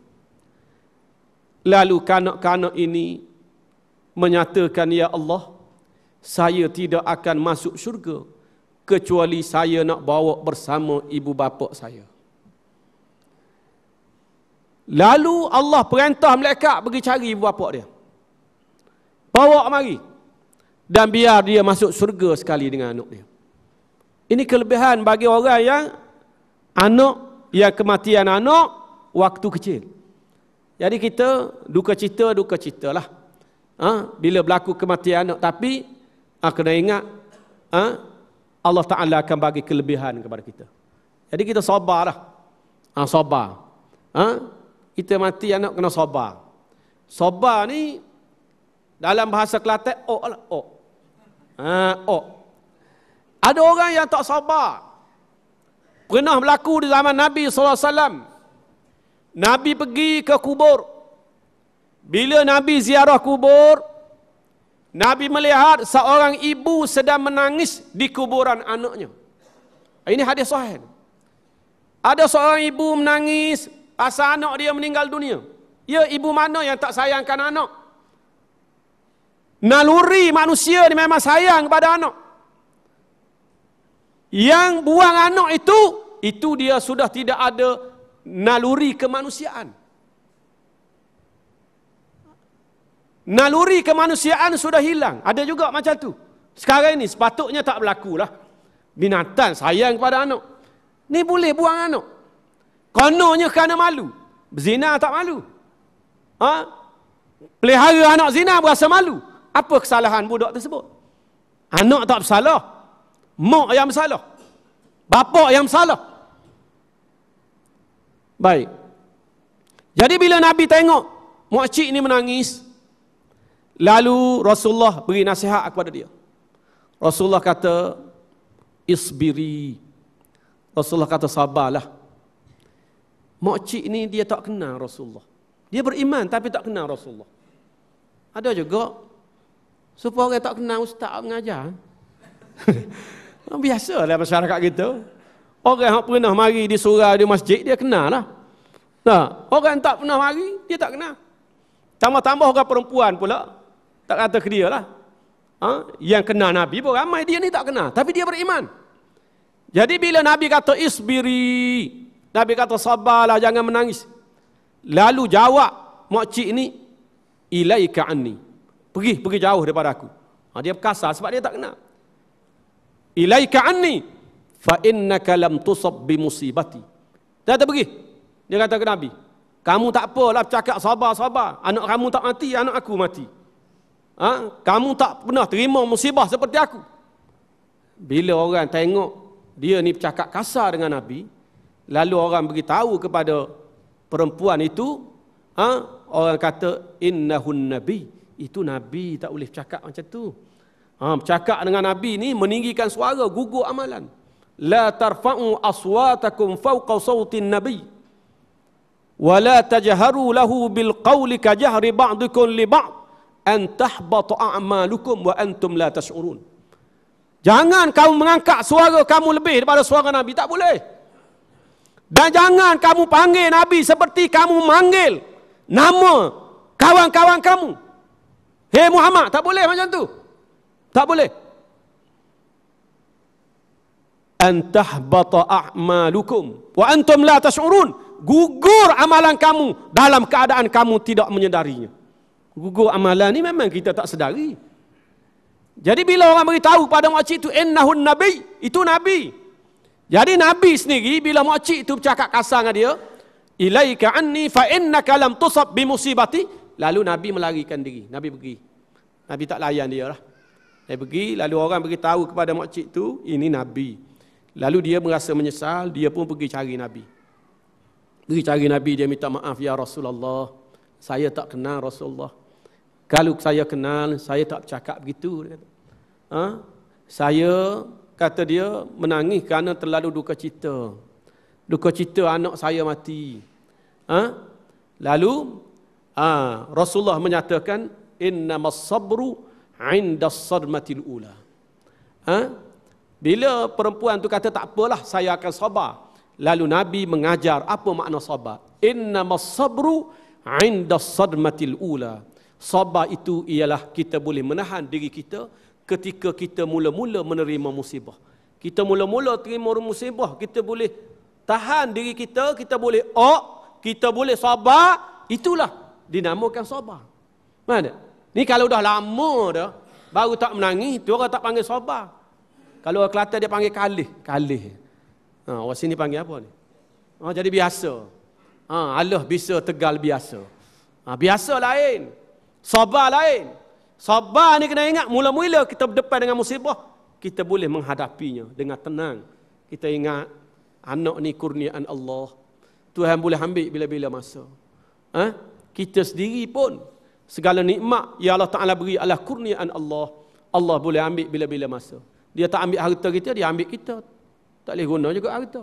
Lalu kanak-kanak ini menyatakan, Ya Allah, saya tidak akan masuk syurga kecuali saya nak bawa bersama ibu bapa saya. Lalu Allah perintah malaikat pergi cari ibu bapa dia. Bawa mari. Dan biar dia masuk surga sekali dengan anak dia. Ini kelebihan bagi orang yang anak yang kematian anak waktu kecil. Jadi kita duka cita, duka citalah Ha? Bila berlaku kematian anak. Tapi ha, kena ingat ha? Allah Ta'ala akan bagi kelebihan kepada kita. Jadi kita sabarlah, lah. Ha, sabar. Ha? kita mati anak kena sabar. Sabar ni dalam bahasa Kelantan ok lah, ok. Ha, ok. Ada orang yang tak sabar. Pernah berlaku di zaman Nabi sallallahu alaihi wasallam. Nabi pergi ke kubur. Bila Nabi ziarah kubur, Nabi melihat seorang ibu sedang menangis di kuburan anaknya. Ini hadis sahih. Ada seorang ibu menangis, Pasal anak dia meninggal dunia. Ya ibu mana yang tak sayangkan anak? Naluri manusia ni memang sayang kepada anak. Yang buang anak itu, itu dia sudah tidak ada naluri kemanusiaan. Naluri kemanusiaan sudah hilang. Ada juga macam tu. Sekarang ini sepatutnya tak berlaku lah. Binatang sayang kepada anak. Ni boleh buang anak. Kononnya kerana malu. Zina tak malu. Ha? Pelihara anak zina berasa malu. Apa kesalahan budak tersebut? Anak tak bersalah. Mak yang bersalah. Bapak yang bersalah. Baik. Jadi bila Nabi tengok makcik ni menangis, lalu Rasulullah beri nasihat kepada dia. Rasulullah kata, isbiri. Rasulullah kata, sabarlah. Makcik ni dia tak kenal Rasulullah. Dia beriman tapi tak kenal Rasulullah. Ada juga. Supaya orang tak kenal ustaz mengajar. Biasalah masyarakat kita. Orang yang pernah mari di surah di masjid, dia kenal lah. Nah, orang yang tak pernah mari, dia tak kenal. Tambah-tambah orang perempuan pula, tak kata ke dia lah. Ha? Yang kenal Nabi pun ramai dia ni tak kenal. Tapi dia beriman. Jadi bila Nabi kata isbiri, Nabi kata sabarlah jangan menangis. Lalu jawab makcik ni ilaika anni. Pergi pergi jauh daripada aku. Ha, dia kasar sebab dia tak kenal. Ilaika anni fa innaka lam tusab bi musibati. Dia kata pergi. Dia kata ke Nabi. Kamu tak apalah cakap sabar sabar. Anak kamu tak mati, anak aku mati. Ha? Kamu tak pernah terima musibah seperti aku. Bila orang tengok dia ni bercakap kasar dengan Nabi, lalu orang beritahu kepada perempuan itu ha, orang kata innahun nabi itu nabi tak boleh cakap macam tu ha bercakap dengan nabi ni meninggikan suara gugur amalan la tarfa'u aswatakum fawqa sawtin nabi wa la tajharu lahu bil qawli ka jahri ba'dikum li ba'd an tahbata a'malukum wa antum la tash'urun jangan kamu mengangkat suara kamu lebih daripada suara nabi tak boleh dan jangan kamu panggil Nabi seperti kamu manggil nama kawan-kawan kamu. Hei Muhammad, tak boleh macam tu. Tak boleh. Antah bata a'malukum wa antum la tash'urun. Gugur amalan kamu dalam keadaan kamu tidak menyedarinya. Gugur amalan ni memang kita tak sedari. Jadi bila orang beritahu pada makcik itu innahun nabi, itu nabi. Jadi Nabi sendiri bila makcik itu bercakap kasar dengan dia, ilaika anni fa innaka lam tusab bi musibati, lalu Nabi melarikan diri. Nabi pergi. Nabi tak layan dia lah. Dia pergi, lalu orang tahu kepada makcik itu, ini Nabi. Lalu dia merasa menyesal, dia pun pergi cari Nabi. Pergi cari Nabi, dia minta maaf, Ya Rasulullah, saya tak kenal Rasulullah. Kalau saya kenal, saya tak cakap begitu. Ha? Saya kata dia menangis kerana terlalu duka cita duka cita anak saya mati ha? lalu ha, Rasulullah menyatakan innama sabru inda sadmatil ula ha? bila perempuan tu kata tak apalah saya akan sabar lalu Nabi mengajar apa makna sabar innama sabru inda sadmatil ula sabar itu ialah kita boleh menahan diri kita ketika kita mula-mula menerima musibah. Kita mula-mula terima musibah, kita boleh tahan diri kita, kita boleh ok, kita boleh sabar, itulah dinamakan sabar. Mana? Ni kalau dah lama dah, baru tak menangis, tu orang tak panggil sabar. Kalau orang Kelantan dia panggil kalih, kalih. Ha, orang sini panggil apa ni? Ha, jadi biasa. Ha, Allah bisa tegal biasa. Ha, biasa lain. Sabar lain. Sabar ni kena ingat mula-mula kita berdepan dengan musibah, kita boleh menghadapinya dengan tenang. Kita ingat anak ni kurniaan Allah. Tuhan boleh ambil bila-bila masa. Eh? Kita sendiri pun segala nikmat yang Allah Taala beri adalah kurniaan Allah. Allah boleh ambil bila-bila masa. Dia tak ambil harta kita, dia ambil kita. Tak boleh guna juga harta.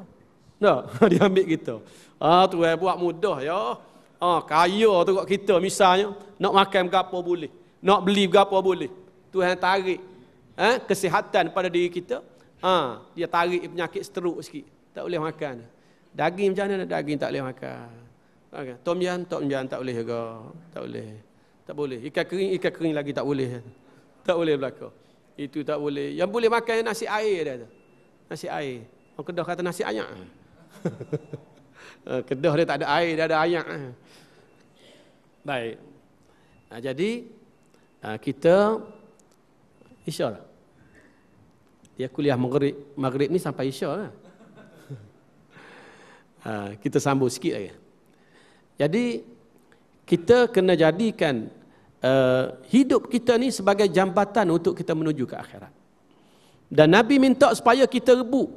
Tak, dia ambil kita. Ah Tuhan buat mudah ya. Ah kaya tu kat kita misalnya nak makan gapo boleh nak beli berapa boleh. Tuhan tarik eh, kesihatan pada diri kita. Ha, dia tarik penyakit seteruk sikit. Tak boleh makan. Daging macam mana? Daging tak boleh makan. Tom yam, tom yam tak boleh juga. Tak boleh. Tak boleh. Ikan kering, ikan kering lagi tak boleh. Tak boleh berlaku. Itu tak boleh. Yang boleh makan nasi air dia tu. Nasi air. Orang kedah kata nasi ayak. Eh, kedah dia tak ada air, dia ada ayak. Baik. Nah, ha, jadi, Ah, kita Isya lah. Dia kuliah maghrib, maghrib ni sampai Isya lah. Ah, kita sambung sikit lagi. Jadi, kita kena jadikan ah, hidup kita ni sebagai jambatan untuk kita menuju ke akhirat. Dan Nabi minta supaya kita rebut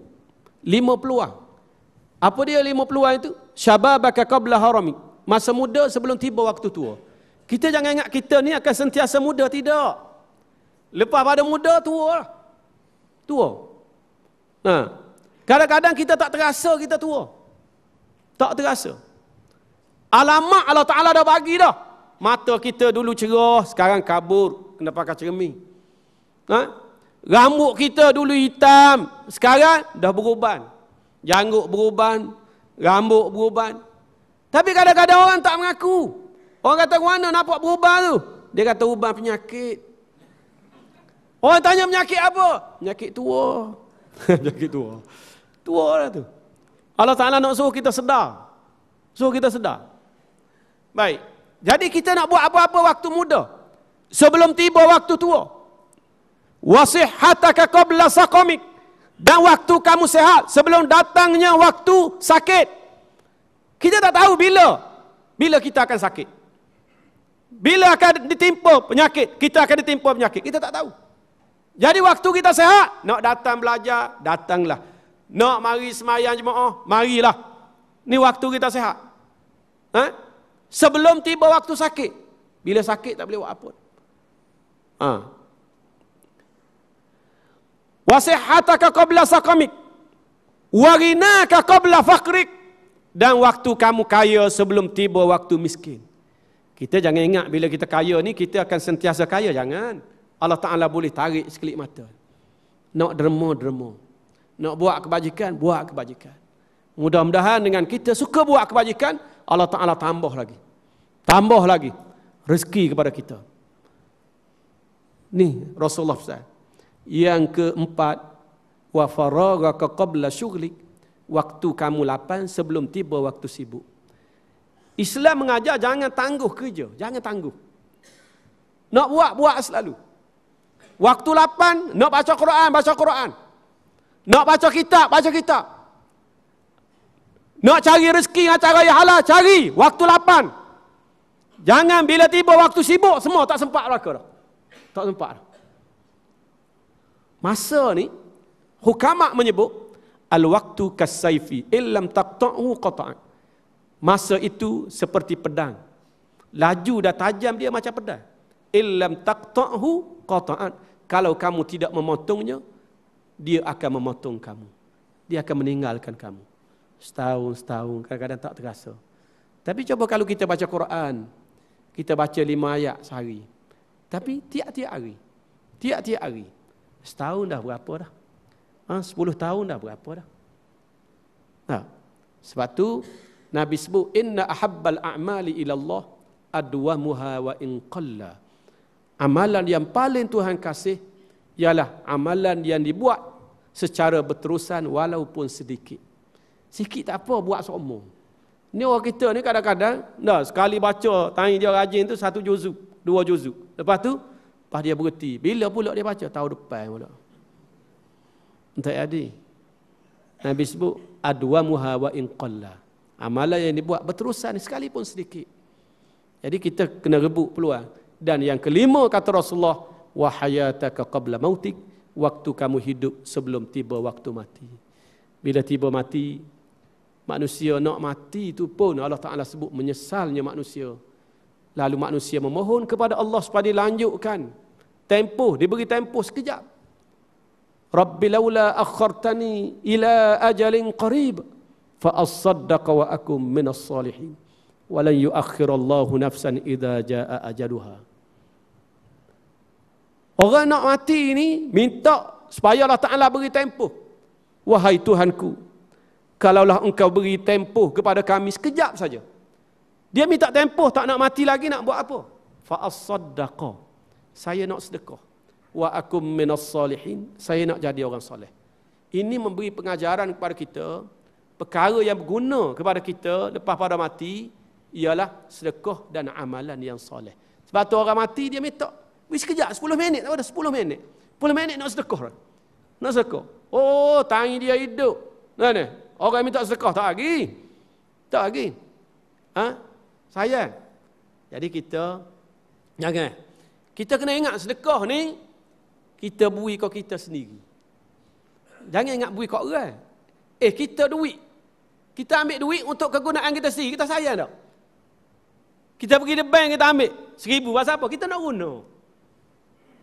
lima peluang. Apa dia lima peluang itu? Syababaka qabla haramik. Masa muda sebelum tiba waktu tua. Kita jangan ingat kita ni akan sentiasa muda, tidak. Lepas pada muda, tua lah. Tua. Ha. Kadang-kadang kita tak terasa kita tua. Tak terasa. Alamak Allah Ta'ala dah bagi dah. Mata kita dulu cerah, sekarang kabur. Kena pakai cermin. Ha? Rambut kita dulu hitam, sekarang dah beruban. Janggut beruban, rambut beruban. Tapi kadang-kadang orang tak mengaku. Orang kata mana nampak berubah tu? Dia kata ubah penyakit. Orang tanya penyakit apa? Penyakit tua. penyakit tua. Tua lah tu. Allah Ta'ala nak suruh kita sedar. Suruh kita sedar. Baik. Jadi kita nak buat apa-apa waktu muda. Sebelum tiba waktu tua. Wasih Wasihataka qabla saqamik. Dan waktu kamu sehat sebelum datangnya waktu sakit. Kita tak tahu bila. Bila kita akan sakit. Bila akan ditimpa penyakit, kita akan ditimpa penyakit. Kita tak tahu. Jadi waktu kita sehat, nak datang belajar, datanglah. Nak mari semayang jemaah, marilah. Ini waktu kita sehat. Ha? Sebelum tiba waktu sakit. Bila sakit tak boleh buat apa. Ha. Wasihataka qabla saqamik. Warinaka qabla fakrik Dan waktu kamu kaya sebelum tiba waktu miskin. Kita jangan ingat bila kita kaya ni kita akan sentiasa kaya jangan. Allah Taala boleh tarik sekelip mata. Nak derma-derma. Nak buat kebajikan, buat kebajikan. Mudah-mudahan dengan kita suka buat kebajikan, Allah Taala tambah lagi. Tambah lagi rezeki kepada kita. Ni Rasulullah SAW. Yang keempat, wa faragaka qabla syughlik. Waktu kamu lapan sebelum tiba waktu sibuk. Islam mengajar jangan tangguh kerja, jangan tangguh. Nak buat, buat selalu. Waktu lapan, nak baca Quran, baca Quran. Nak baca kitab, baca kitab. Nak cari rezeki dengan cara yang halal, cari. Waktu lapan. Jangan bila tiba waktu sibuk, semua tak sempat raka dah. Tak sempat dah. Masa ni, hukamak menyebut, Al-waktu kasayfi, illam taqta'u qata'an. Masa itu seperti pedang. Laju dah tajam dia macam pedang. Illam taqta'hu qata'at. Kalau kamu tidak memotongnya, dia akan memotong kamu. Dia akan meninggalkan kamu. Setahun, setahun, kadang-kadang tak terasa. Tapi cuba kalau kita baca Quran, kita baca lima ayat sehari. Tapi tiap-tiap hari, tiap-tiap hari, setahun dah berapa dah? Ha, sepuluh tahun dah berapa dah? Ha. Sebab tu Nabi sebut inna ahabbal a'mali ila Allah adwamuha wa in qalla. Amalan yang paling Tuhan kasih ialah amalan yang dibuat secara berterusan walaupun sedikit. Sikit tak apa buat seumur. Ni orang kita ni kadang-kadang dah sekali baca tanya dia rajin tu satu juzuk, dua juzuk. Lepas tu pas dia berhenti. Bila pula dia baca tahu depan pula. Entah jadi. Nabi sebut adwa muha wa in qalla amalan yang dibuat berterusan sekalipun sedikit. Jadi kita kena rebut peluang. Dan yang kelima kata Rasulullah, wa hayataka qabla mautik, waktu kamu hidup sebelum tiba waktu mati. Bila tiba mati, manusia nak mati itu pun Allah Ta'ala sebut menyesalnya manusia. Lalu manusia memohon kepada Allah supaya dilanjutkan. Tempoh, diberi tempoh sekejap. Rabbi laula akhartani ila ajalin qarib. فأصدق وأكم من الصالحين ولن يؤخر الله nafsa'n إذا جاء أجلها Orang nak mati ni minta supaya Allah Ta'ala beri tempoh. Wahai Tuhanku, kalaulah engkau beri tempoh kepada kami sekejap saja. Dia minta tempoh, tak nak mati lagi nak buat apa? Fa'as-saddaqa. Saya nak sedekah. min minas-salihin. Saya nak jadi orang soleh. Ini memberi pengajaran kepada kita, perkara yang berguna kepada kita lepas pada mati ialah sedekah dan amalan yang soleh. Sebab tu orang mati dia minta wis kejap 10 minit tak ada 10 minit. 10 minit nak sedekah. Nak sedekah. Oh, tangi dia hidup. Nah kan, eh? ni, orang minta sedekah tak lagi. Tak lagi. Ha? Saya. Jadi kita jangan. Eh? Kita kena ingat sedekah ni kita bui kau kita sendiri. Jangan ingat bui kau orang. Eh kita duit kita ambil duit untuk kegunaan kita sendiri. Kita sayang tak? Kita pergi di bank kita ambil seribu. Pasal apa? Kita nak guna.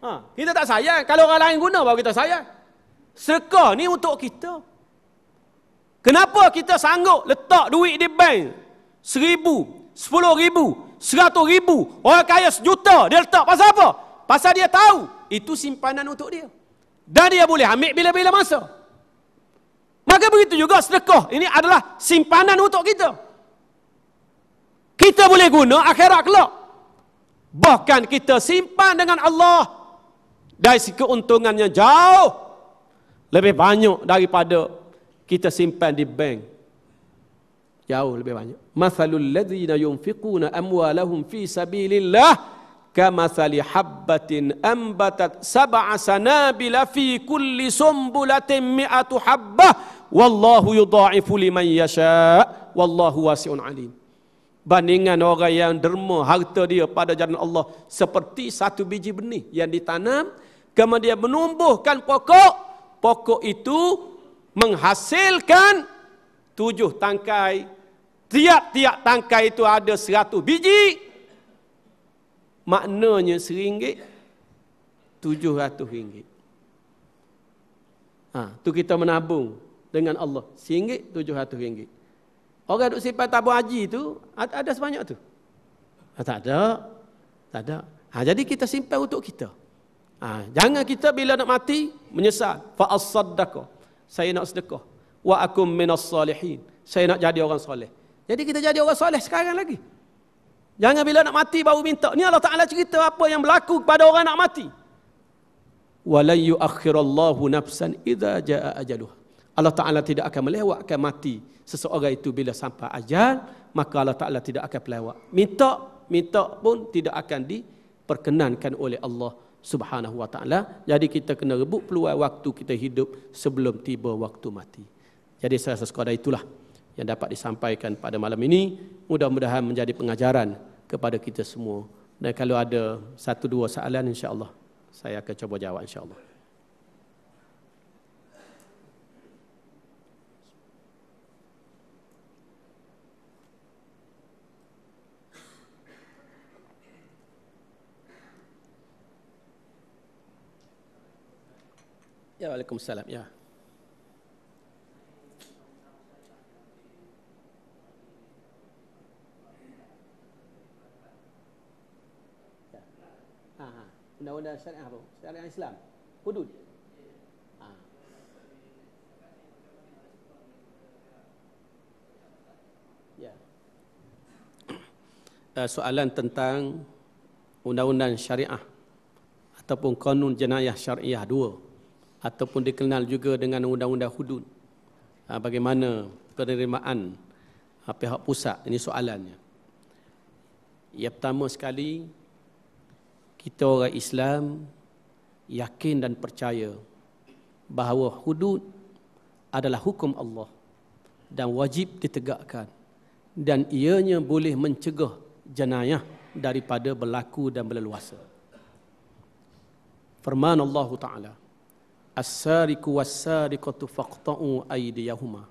Ha, kita tak sayang. Kalau orang lain guna baru kita sayang. Sedekah ni untuk kita. Kenapa kita sanggup letak duit di bank? Seribu, sepuluh ribu, seratus ribu. Orang kaya sejuta dia letak. Pasal apa? Pasal dia tahu itu simpanan untuk dia. Dan dia boleh ambil bila-bila masa. Maka begitu juga sedekah ini adalah simpanan untuk kita. Kita boleh guna akhirat kelak. Bahkan kita simpan dengan Allah dari si keuntungannya jauh lebih banyak daripada kita simpan di bank. Jauh lebih banyak. Masalul ladzina yunfiquna amwalahum fi sabilillah kamathali habbatin ambatat sab'a sanabila fi kulli sumbulatin mi'atu habbah wallahu yudha'ifu liman yasha wallahu wasi'un alim bandingan orang yang derma harta dia pada jalan Allah seperti satu biji benih yang ditanam kemudian menumbuhkan pokok pokok itu menghasilkan tujuh tangkai tiap-tiap tangkai itu ada seratus biji maknanya seringgit tujuh ratus ringgit. Ha, tu kita menabung dengan Allah. Seringgit tujuh ratus ringgit. Orang duk sifat tabung haji tu, ada sebanyak tu? Ha, tak ada. Tak ada. Ha, jadi kita simpan untuk kita. Ha, jangan kita bila nak mati, menyesal. Fa'asaddaqa. Saya nak sedekah. Wa'akum minas salihin. Saya nak jadi orang soleh. Jadi kita jadi orang soleh sekarang lagi. Jangan bila nak mati baru minta. Ni Allah Taala cerita apa yang berlaku kepada orang nak mati. Walan yuakhirallahu nafsan idza jaa ajaluh. Allah Taala tidak akan melewatkan mati seseorang itu bila sampai ajal, maka Allah Taala tidak akan pelewat. Minta, minta pun tidak akan diperkenankan oleh Allah Subhanahu wa taala. Jadi kita kena rebut peluang waktu kita hidup sebelum tiba waktu mati. Jadi saya rasa sekadar itulah yang dapat disampaikan pada malam ini mudah-mudahan menjadi pengajaran kepada kita semua. Dan kalau ada satu dua soalan insya-Allah saya akan cuba jawab insya-Allah. Ya, Waalaikumsalam. Ya. undang-undang syariah tu syariah Islam hudud ah. ya. eh, soalan tentang undang-undang syariah ataupun kanun jenayah syariah dua ataupun dikenal juga dengan undang-undang hudud ah, bagaimana penerimaan uh, pihak pusat ini soalannya yang pertama sekali kita orang Islam yakin dan percaya bahawa hudud adalah hukum Allah dan wajib ditegakkan dan ianya boleh mencegah jenayah daripada berlaku dan berleluasa. Firman Allah Ta'ala As-sariku was-sarikatu faqta'u aydiyahuma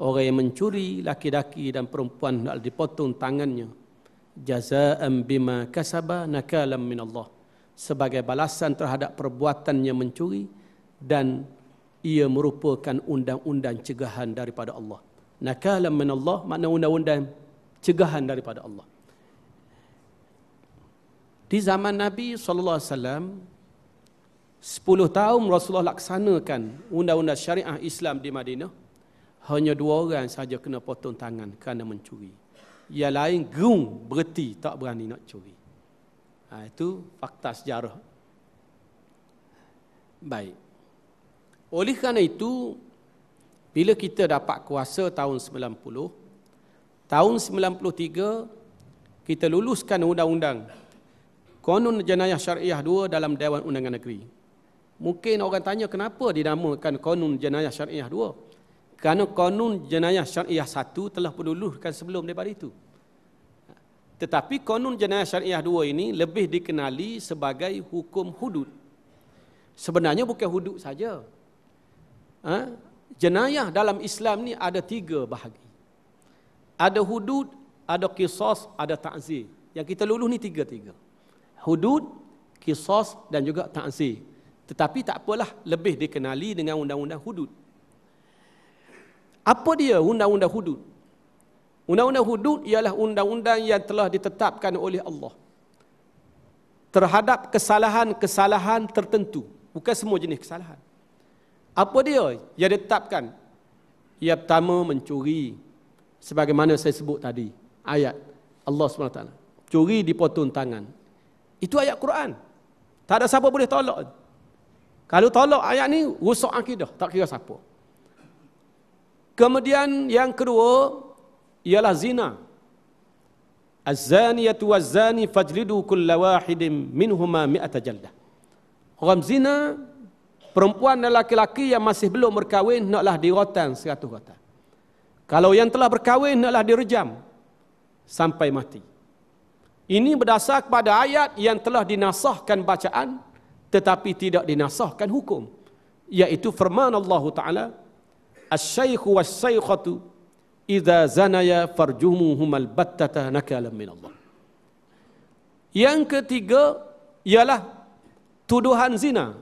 Orang yang mencuri laki-laki dan perempuan dipotong tangannya jazaan bima kasaba nakalam min Allah sebagai balasan terhadap perbuatannya mencuri dan ia merupakan undang-undang cegahan daripada Allah nakalam min Allah makna undang-undang cegahan daripada Allah di zaman Nabi SAW 10 tahun Rasulullah laksanakan undang-undang syariah Islam di Madinah hanya dua orang saja kena potong tangan kerana mencuri yang lain gerung berhenti tak berani nak curi. Ha, itu fakta sejarah. Baik. Oleh kerana itu, bila kita dapat kuasa tahun 90, tahun 93, kita luluskan undang-undang Konun Jenayah Syariah 2 dalam Dewan Undangan Negeri. Mungkin orang tanya kenapa dinamakan Konun Jenayah Syariah kerana konun jenayah syariah satu telah penuluhkan sebelum daripada itu. Tetapi konun jenayah syariah dua ini lebih dikenali sebagai hukum hudud. Sebenarnya bukan hudud saja. Ha? Jenayah dalam Islam ni ada tiga bahagian. Ada hudud, ada kisos, ada ta'zir. Yang kita luluh ni tiga-tiga. Hudud, kisos dan juga ta'zir. Tetapi tak apalah lebih dikenali dengan undang-undang hudud. Apa dia undang-undang hudud? Undang-undang hudud ialah undang-undang yang telah ditetapkan oleh Allah terhadap kesalahan-kesalahan tertentu, bukan semua jenis kesalahan. Apa dia yang ditetapkan? Yang pertama mencuri sebagaimana saya sebut tadi ayat Allah SWT curi dipotong tangan itu ayat Quran tak ada siapa boleh tolak kalau tolak ayat ni rusak akidah tak kira siapa Kemudian yang kedua ialah zina. Az-zaniyatu waz-zani fajlidu kulla wahidin minhumā mi'ata jaldah. Orang zina perempuan dan laki-laki yang masih belum berkahwin naklah dirotan 100 rotan. Kalau yang telah berkahwin naklah direjam sampai mati. Ini berdasar kepada ayat yang telah dinasahkan bacaan tetapi tidak dinasahkan hukum. yaitu firman Allah Ta'ala, asyaihu wassaikhatu idza zanaya farjumuhumal battata nakalam min Allah. Yang ketiga ialah tuduhan zina.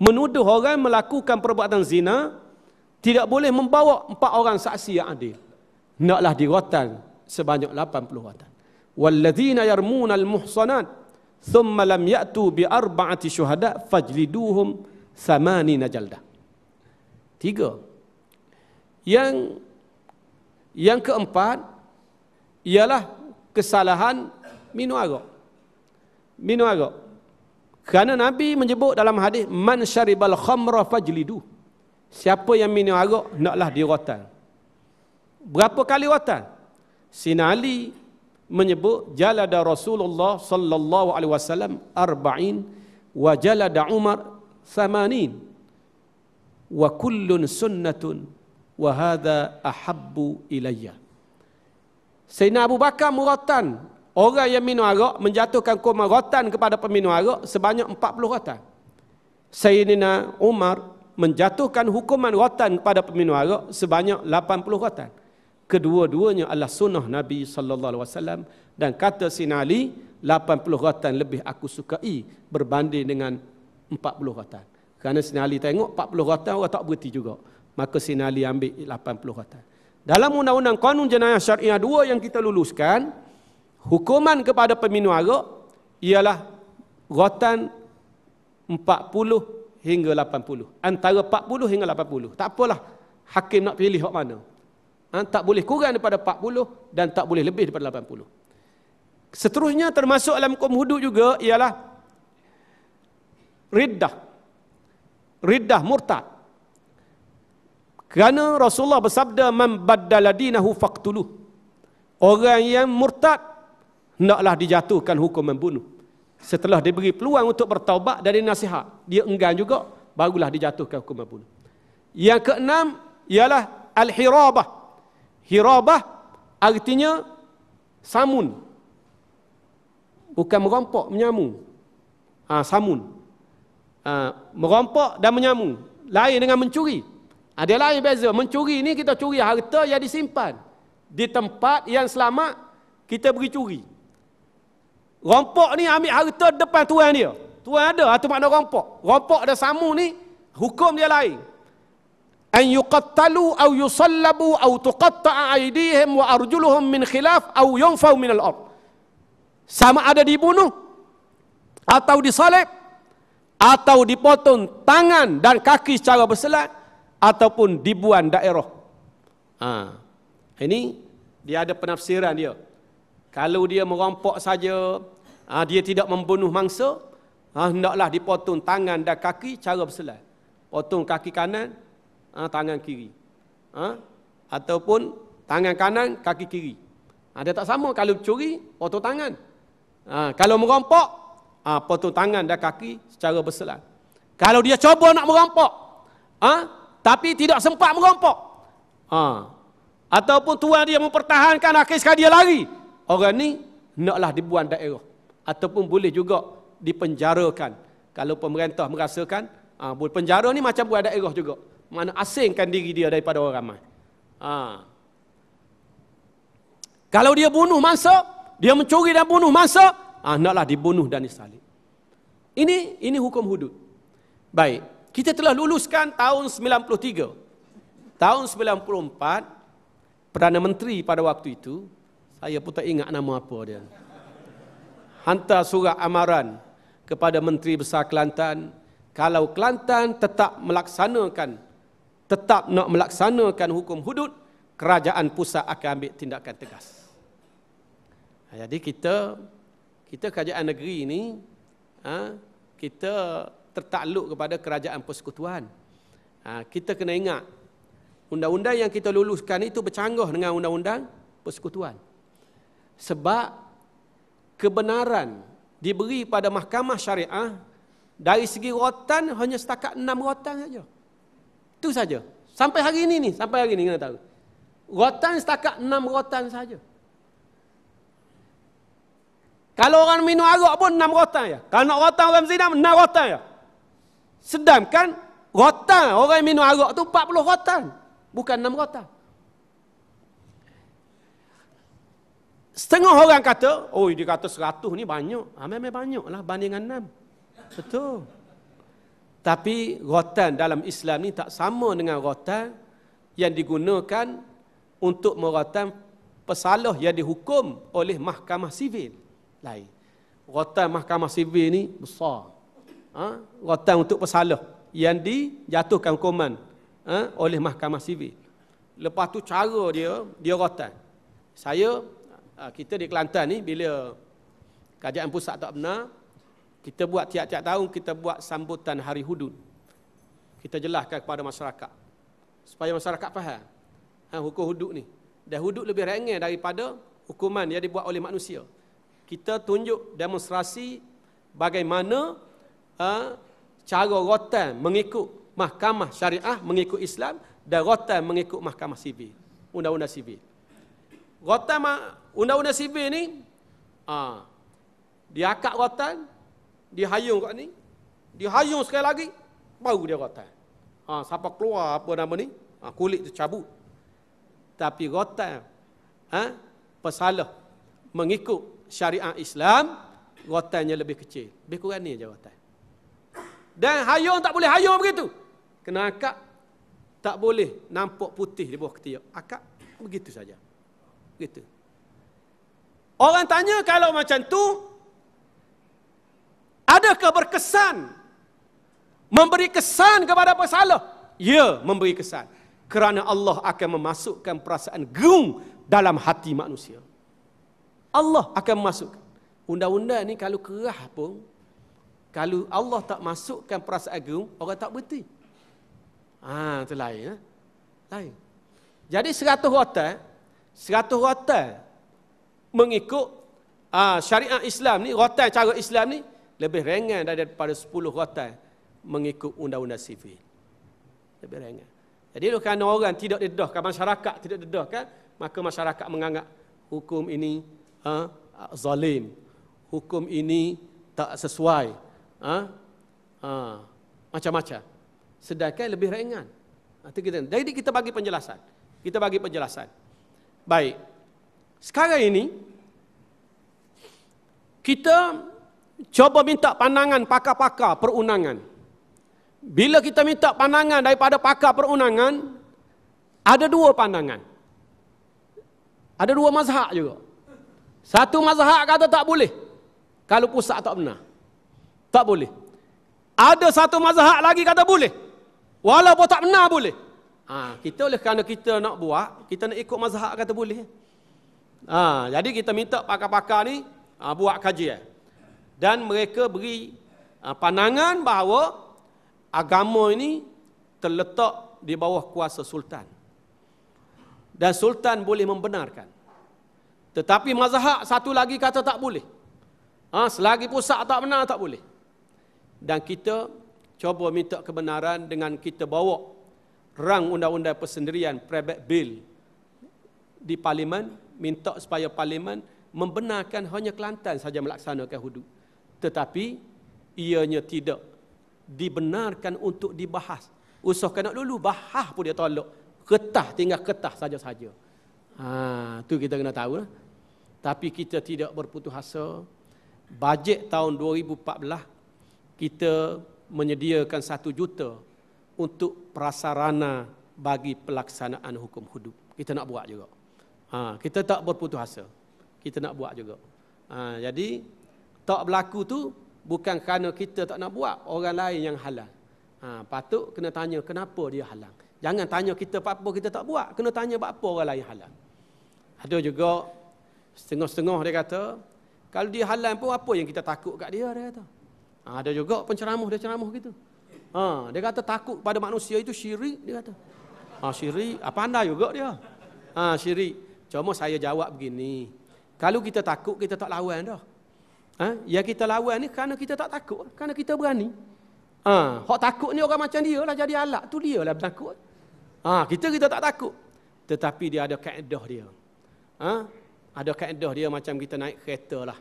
Menuduh orang melakukan perbuatan zina tidak boleh membawa empat orang saksi yang adil. Naklah dirotan sebanyak 80 rotan. Walladzina yarmunal muhsanat thumma lam ya'tu biarbaati arba'ati syuhada fajliduhum samani najalda. Tiga yang yang keempat ialah kesalahan minum arak. Minum arak. Kerana Nabi menyebut dalam hadis man syaribal khamra fajlidu. Siapa yang minum arak naklah dirotan. Berapa kali rotan? Sinali menyebut jalada Rasulullah sallallahu alaihi wasallam 40 wa jalada Umar 80 wa kullun sunnatun wahada ahabbu ilayya. Sayyidina Abu Bakar muratan. Orang yang minum arak menjatuhkan kurma rotan kepada peminum arak sebanyak 40 rotan. Sayyidina Umar menjatuhkan hukuman rotan kepada peminum arak sebanyak 80 rotan. Kedua-duanya adalah sunnah Nabi sallallahu alaihi wasallam dan kata Sina Ali 80 rotan lebih aku sukai berbanding dengan 40 rotan. Kerana Sina Ali tengok 40 rotan orang tak berhenti juga maka Sin Ali ambil 80 kata Dalam undang-undang kanun jenayah syariah dua yang kita luluskan, hukuman kepada peminum arak ialah rotan 40 hingga 80. Antara 40 hingga 80. Tak apalah, hakim nak pilih hak mana. Ha, tak boleh kurang daripada 40 dan tak boleh lebih daripada 80. Seterusnya termasuk dalam hukum hudud juga ialah riddah. Riddah murtad. Kerana Rasulullah bersabda man baddala dinahu faqtuluh. Orang yang murtad hendaklah dijatuhkan hukum membunuh. Setelah diberi peluang untuk bertaubat dari nasihat, dia enggan juga, barulah dijatuhkan hukum membunuh. Yang keenam ialah al-hirabah. Hirabah artinya samun. Bukan merompak menyamu. Ha, samun. Ha, ah, merompak dan menyamu. Lain dengan mencuri. Ada ah, lain beza. Mencuri ni kita curi harta yang disimpan. Di tempat yang selamat, kita beri curi. Rompok ni ambil harta depan tuan dia. Tuan ada, itu ah, makna rompok. Rompok dan samu ni, hukum dia lain. An yuqattalu au yusallabu au tuqatta'a aidihim wa arjuluhum min khilaf au yunfau min al ar Sama ada dibunuh atau disalib atau dipotong tangan dan kaki secara berselang ataupun dibuan daerah. Ha. Ini dia ada penafsiran dia. Kalau dia merompak saja, ha, dia tidak membunuh mangsa, ha, hendaklah dipotong tangan dan kaki cara berselai. Potong kaki kanan, ha, tangan kiri. Ha? Ataupun tangan kanan, kaki kiri. Ha, dia tak sama kalau curi, potong tangan. Ha, kalau merompak, ha, potong tangan dan kaki secara berselai. Kalau dia cuba nak merompak, ha, tapi tidak sempat merompak. Ha. Ataupun tuan dia mempertahankan akhir sekali dia lari. Orang ni naklah dibuang daerah ataupun boleh juga dipenjarakan. Kalau pemerintah merasakan ha, boleh penjara ni macam buat daerah juga. Mana asingkan diri dia daripada orang ramai. Ha. Kalau dia bunuh mangsa, dia mencuri dan bunuh mangsa, ha, naklah dibunuh dan disalib. Ini ini hukum hudud. Baik, kita telah luluskan tahun 93. Tahun 94, Perdana Menteri pada waktu itu, saya pun tak ingat nama apa dia. Hantar surat amaran kepada Menteri Besar Kelantan, kalau Kelantan tetap melaksanakan, tetap nak melaksanakan hukum hudud, kerajaan pusat akan ambil tindakan tegas. Jadi kita, kita kerajaan negeri ini, ha, kita tertakluk kepada kerajaan persekutuan. Ha, kita kena ingat, undang-undang yang kita luluskan itu bercanggah dengan undang-undang persekutuan. Sebab kebenaran diberi pada mahkamah syariah dari segi rotan hanya setakat enam rotan saja. Itu saja. Sampai hari ini ni, sampai hari ini kena tahu. Rotan setakat enam rotan saja. Kalau orang minum arak pun enam rotan ya. Kalau nak rotan orang zina enam rotan ya. Sedangkan rotan orang minum arak tu 40 rotan, bukan 6 rotan. Setengah orang kata, oh dia kata seratus ni banyak. Ha, memang banyak lah bandingan enam. Betul. Tapi rotan dalam Islam ni tak sama dengan rotan yang digunakan untuk merotan pesalah yang dihukum oleh mahkamah sivil. Lain. Rotan mahkamah sivil ni besar ha, rotan untuk pesalah yang dijatuhkan hukuman ha, oleh mahkamah sivil. Lepas tu cara dia, dia rotan. Saya, ha, kita di Kelantan ni bila kajian pusat tak benar, kita buat tiap-tiap tahun kita buat sambutan hari hudud. Kita jelaskan kepada masyarakat. Supaya masyarakat faham ha, hukum hudud ni. Dan hudud lebih rengeng daripada hukuman yang dibuat oleh manusia. Kita tunjuk demonstrasi bagaimana uh, cara rotan mengikut mahkamah syariah mengikut Islam dan rotan mengikut mahkamah sivil undang-undang sivil rotan ma- undang-undang sivil ni ah uh, dia akad rotan dia hayung kat ni dia hayung sekali lagi baru dia rotan ah uh, siapa keluar apa nama ni uh, kulit tercabut tapi rotan uh, pesalah mengikut syariah Islam rotannya lebih kecil lebih kurang ni je rotan dan hayung tak boleh hayung begitu. Kena akak tak boleh nampak putih di bawah ketiak. Akak begitu saja. Begitu. Orang tanya kalau macam tu adakah berkesan memberi kesan kepada pesalah? Ya, memberi kesan. Kerana Allah akan memasukkan perasaan gung dalam hati manusia. Allah akan memasukkan. Undang-undang ni kalau kerah pun kalau Allah tak masukkan perasaan agung, orang tak berhenti. Ha, itu lain. Eh? Lain. Jadi seratus hotel, seratus hotel mengikut uh, syariat Islam ni, hotel cara Islam ni, lebih ringan daripada sepuluh hotel mengikut undang-undang sivil. Lebih ringan. Jadi kerana orang tidak didedahkan, masyarakat tidak didedahkan, maka masyarakat menganggap hukum ini uh, zalim. Hukum ini tak sesuai ha? ha. macam-macam. Sedangkan lebih ringan. Itu ha, Jadi kita bagi penjelasan. Kita bagi penjelasan. Baik. Sekarang ini kita cuba minta pandangan pakar-pakar perundangan. Bila kita minta pandangan daripada pakar perundangan, ada dua pandangan. Ada dua mazhab juga. Satu mazhab kata tak boleh. Kalau pusat tak benar. Tak boleh. Ada satu mazhab lagi kata boleh. Walau pun tak benar boleh. Ha, kita oleh kerana kita nak buat, kita nak ikut mazhab kata boleh. Ha, jadi kita minta pakar-pakar ni ha, buat kajian. Dan mereka beri ha, pandangan bahawa agama ini terletak di bawah kuasa sultan. Dan sultan boleh membenarkan. Tetapi mazhab satu lagi kata tak boleh. Ha, selagi pusat tak benar tak boleh dan kita cuba minta kebenaran dengan kita bawa rang undang-undang persendirian private bill di parlimen minta supaya parlimen membenarkan hanya Kelantan saja melaksanakan hudud tetapi ianya tidak dibenarkan untuk dibahas Usah kena dulu bahas pun dia tolak ketah tinggal ketah saja-saja ha tu kita kena tahu lah. tapi kita tidak berputus asa bajet tahun 2014 kita menyediakan satu juta untuk prasarana bagi pelaksanaan hukum hudud. Kita nak buat juga. Ha, kita tak berputus asa. Kita nak buat juga. Ha, jadi, tak berlaku tu bukan kerana kita tak nak buat orang lain yang halang. Ha, patut kena tanya kenapa dia halang. Jangan tanya kita apa-apa kita tak buat. Kena tanya apa orang lain halang. Ada juga setengah-setengah dia kata, kalau dia halang pun apa yang kita takut kat dia, dia kata. Ha, ada juga penceramah dia ceramah gitu. Ha, dia kata takut pada manusia itu syirik dia kata. Ha, syirik apa ah, anda juga dia. Ha, syirik. Cuma saya jawab begini. Kalau kita takut kita tak lawan dah. Ha, yang kita lawan ni kerana kita tak takut, kerana kita berani. Ha, hak takut ni orang macam dia lah jadi alat tu dia lah takut. Ha, kita kita tak takut. Tetapi dia ada kaedah dia. Ha, ada kaedah dia macam kita naik kereta lah.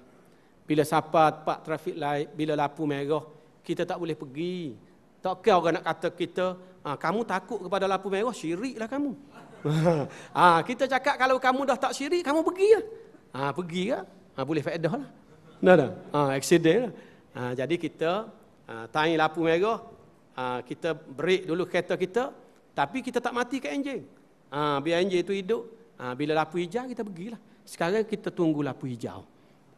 Bila sapa tempat trafik light, bila lapu merah, kita tak boleh pergi. Tak kira orang nak kata kita, ha, kamu takut kepada lapu merah, syiriklah kamu. ha, kita cakap kalau kamu dah tak syirik, kamu pergi lah. Ha, ah, pergi lah. Ha, boleh faedah lah. Nah, nah. Ha, accident lah. Ha, jadi kita, ha, tangan lampu merah, ha, kita break dulu kereta kita, tapi kita tak mati ke enjin. Ha, biar enjin itu hidup. Ha, bila lapu hijau, kita pergilah. Sekarang kita tunggu lapu hijau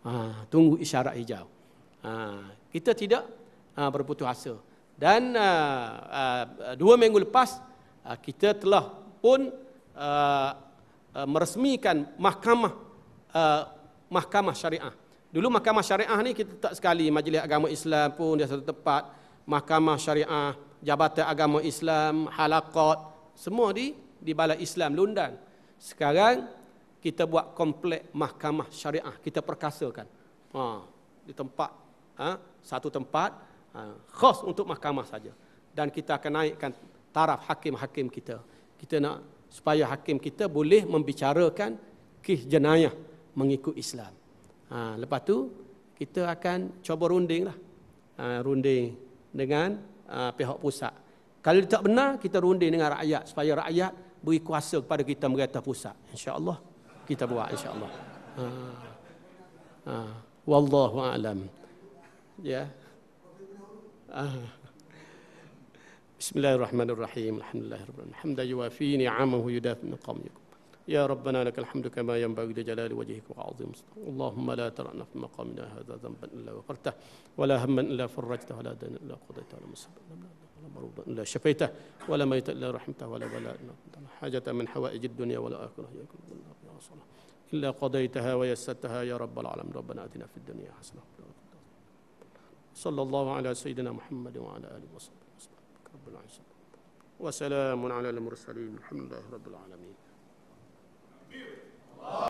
ha, tunggu isyarat hijau. Ha, kita tidak ha, berputus asa. Dan ha, ha, dua minggu lepas, ha, kita telah pun ha, ha, meresmikan mahkamah ha, mahkamah syariah. Dulu mahkamah syariah ni kita tak sekali majlis agama Islam pun di satu tempat mahkamah syariah jabatan agama Islam halakot, semua di di balai Islam London. Sekarang kita buat komplek mahkamah syariah kita perkasakan ha di tempat ha satu tempat ha, khas untuk mahkamah saja dan kita akan naikkan taraf hakim-hakim kita kita nak supaya hakim kita boleh membicarakan kes jenayah mengikut Islam ha lepas tu kita akan cuba rundinglah ha runding dengan ha, pihak pusat kalau tak benar kita runding dengan rakyat supaya rakyat beri kuasa kepada kita merata pusat insyaallah في تبوع إن شاء الله آه. آه. والله أعلم يا آه. بسم الله الرحمن الرحيم الحمد لله رب العالمين حمدا يوافي نعمه يدافع من قومكم يا ربنا لك الحمد كما ينبغي لجلال وجهك وعظيم سلطانك اللهم لا ترانا في مقامنا هذا ذنبا الا غفرته ولا هما الا فرجته ولا دينا الا قضيته ولا مصيبا ولا مرضا الا شفيته ولا ميتا الا رحمته ولا بلاء الا حاجه من حوائج الدنيا والاخره يا الله الله إلا قضيتها ويسرتها يا رب العالمين ربنا آتنا في الدنيا حسنة صلى الله على سيدنا محمد وعلى آله وصحبه وسلم وسلام على المرسلين الحمد لله رب العالمين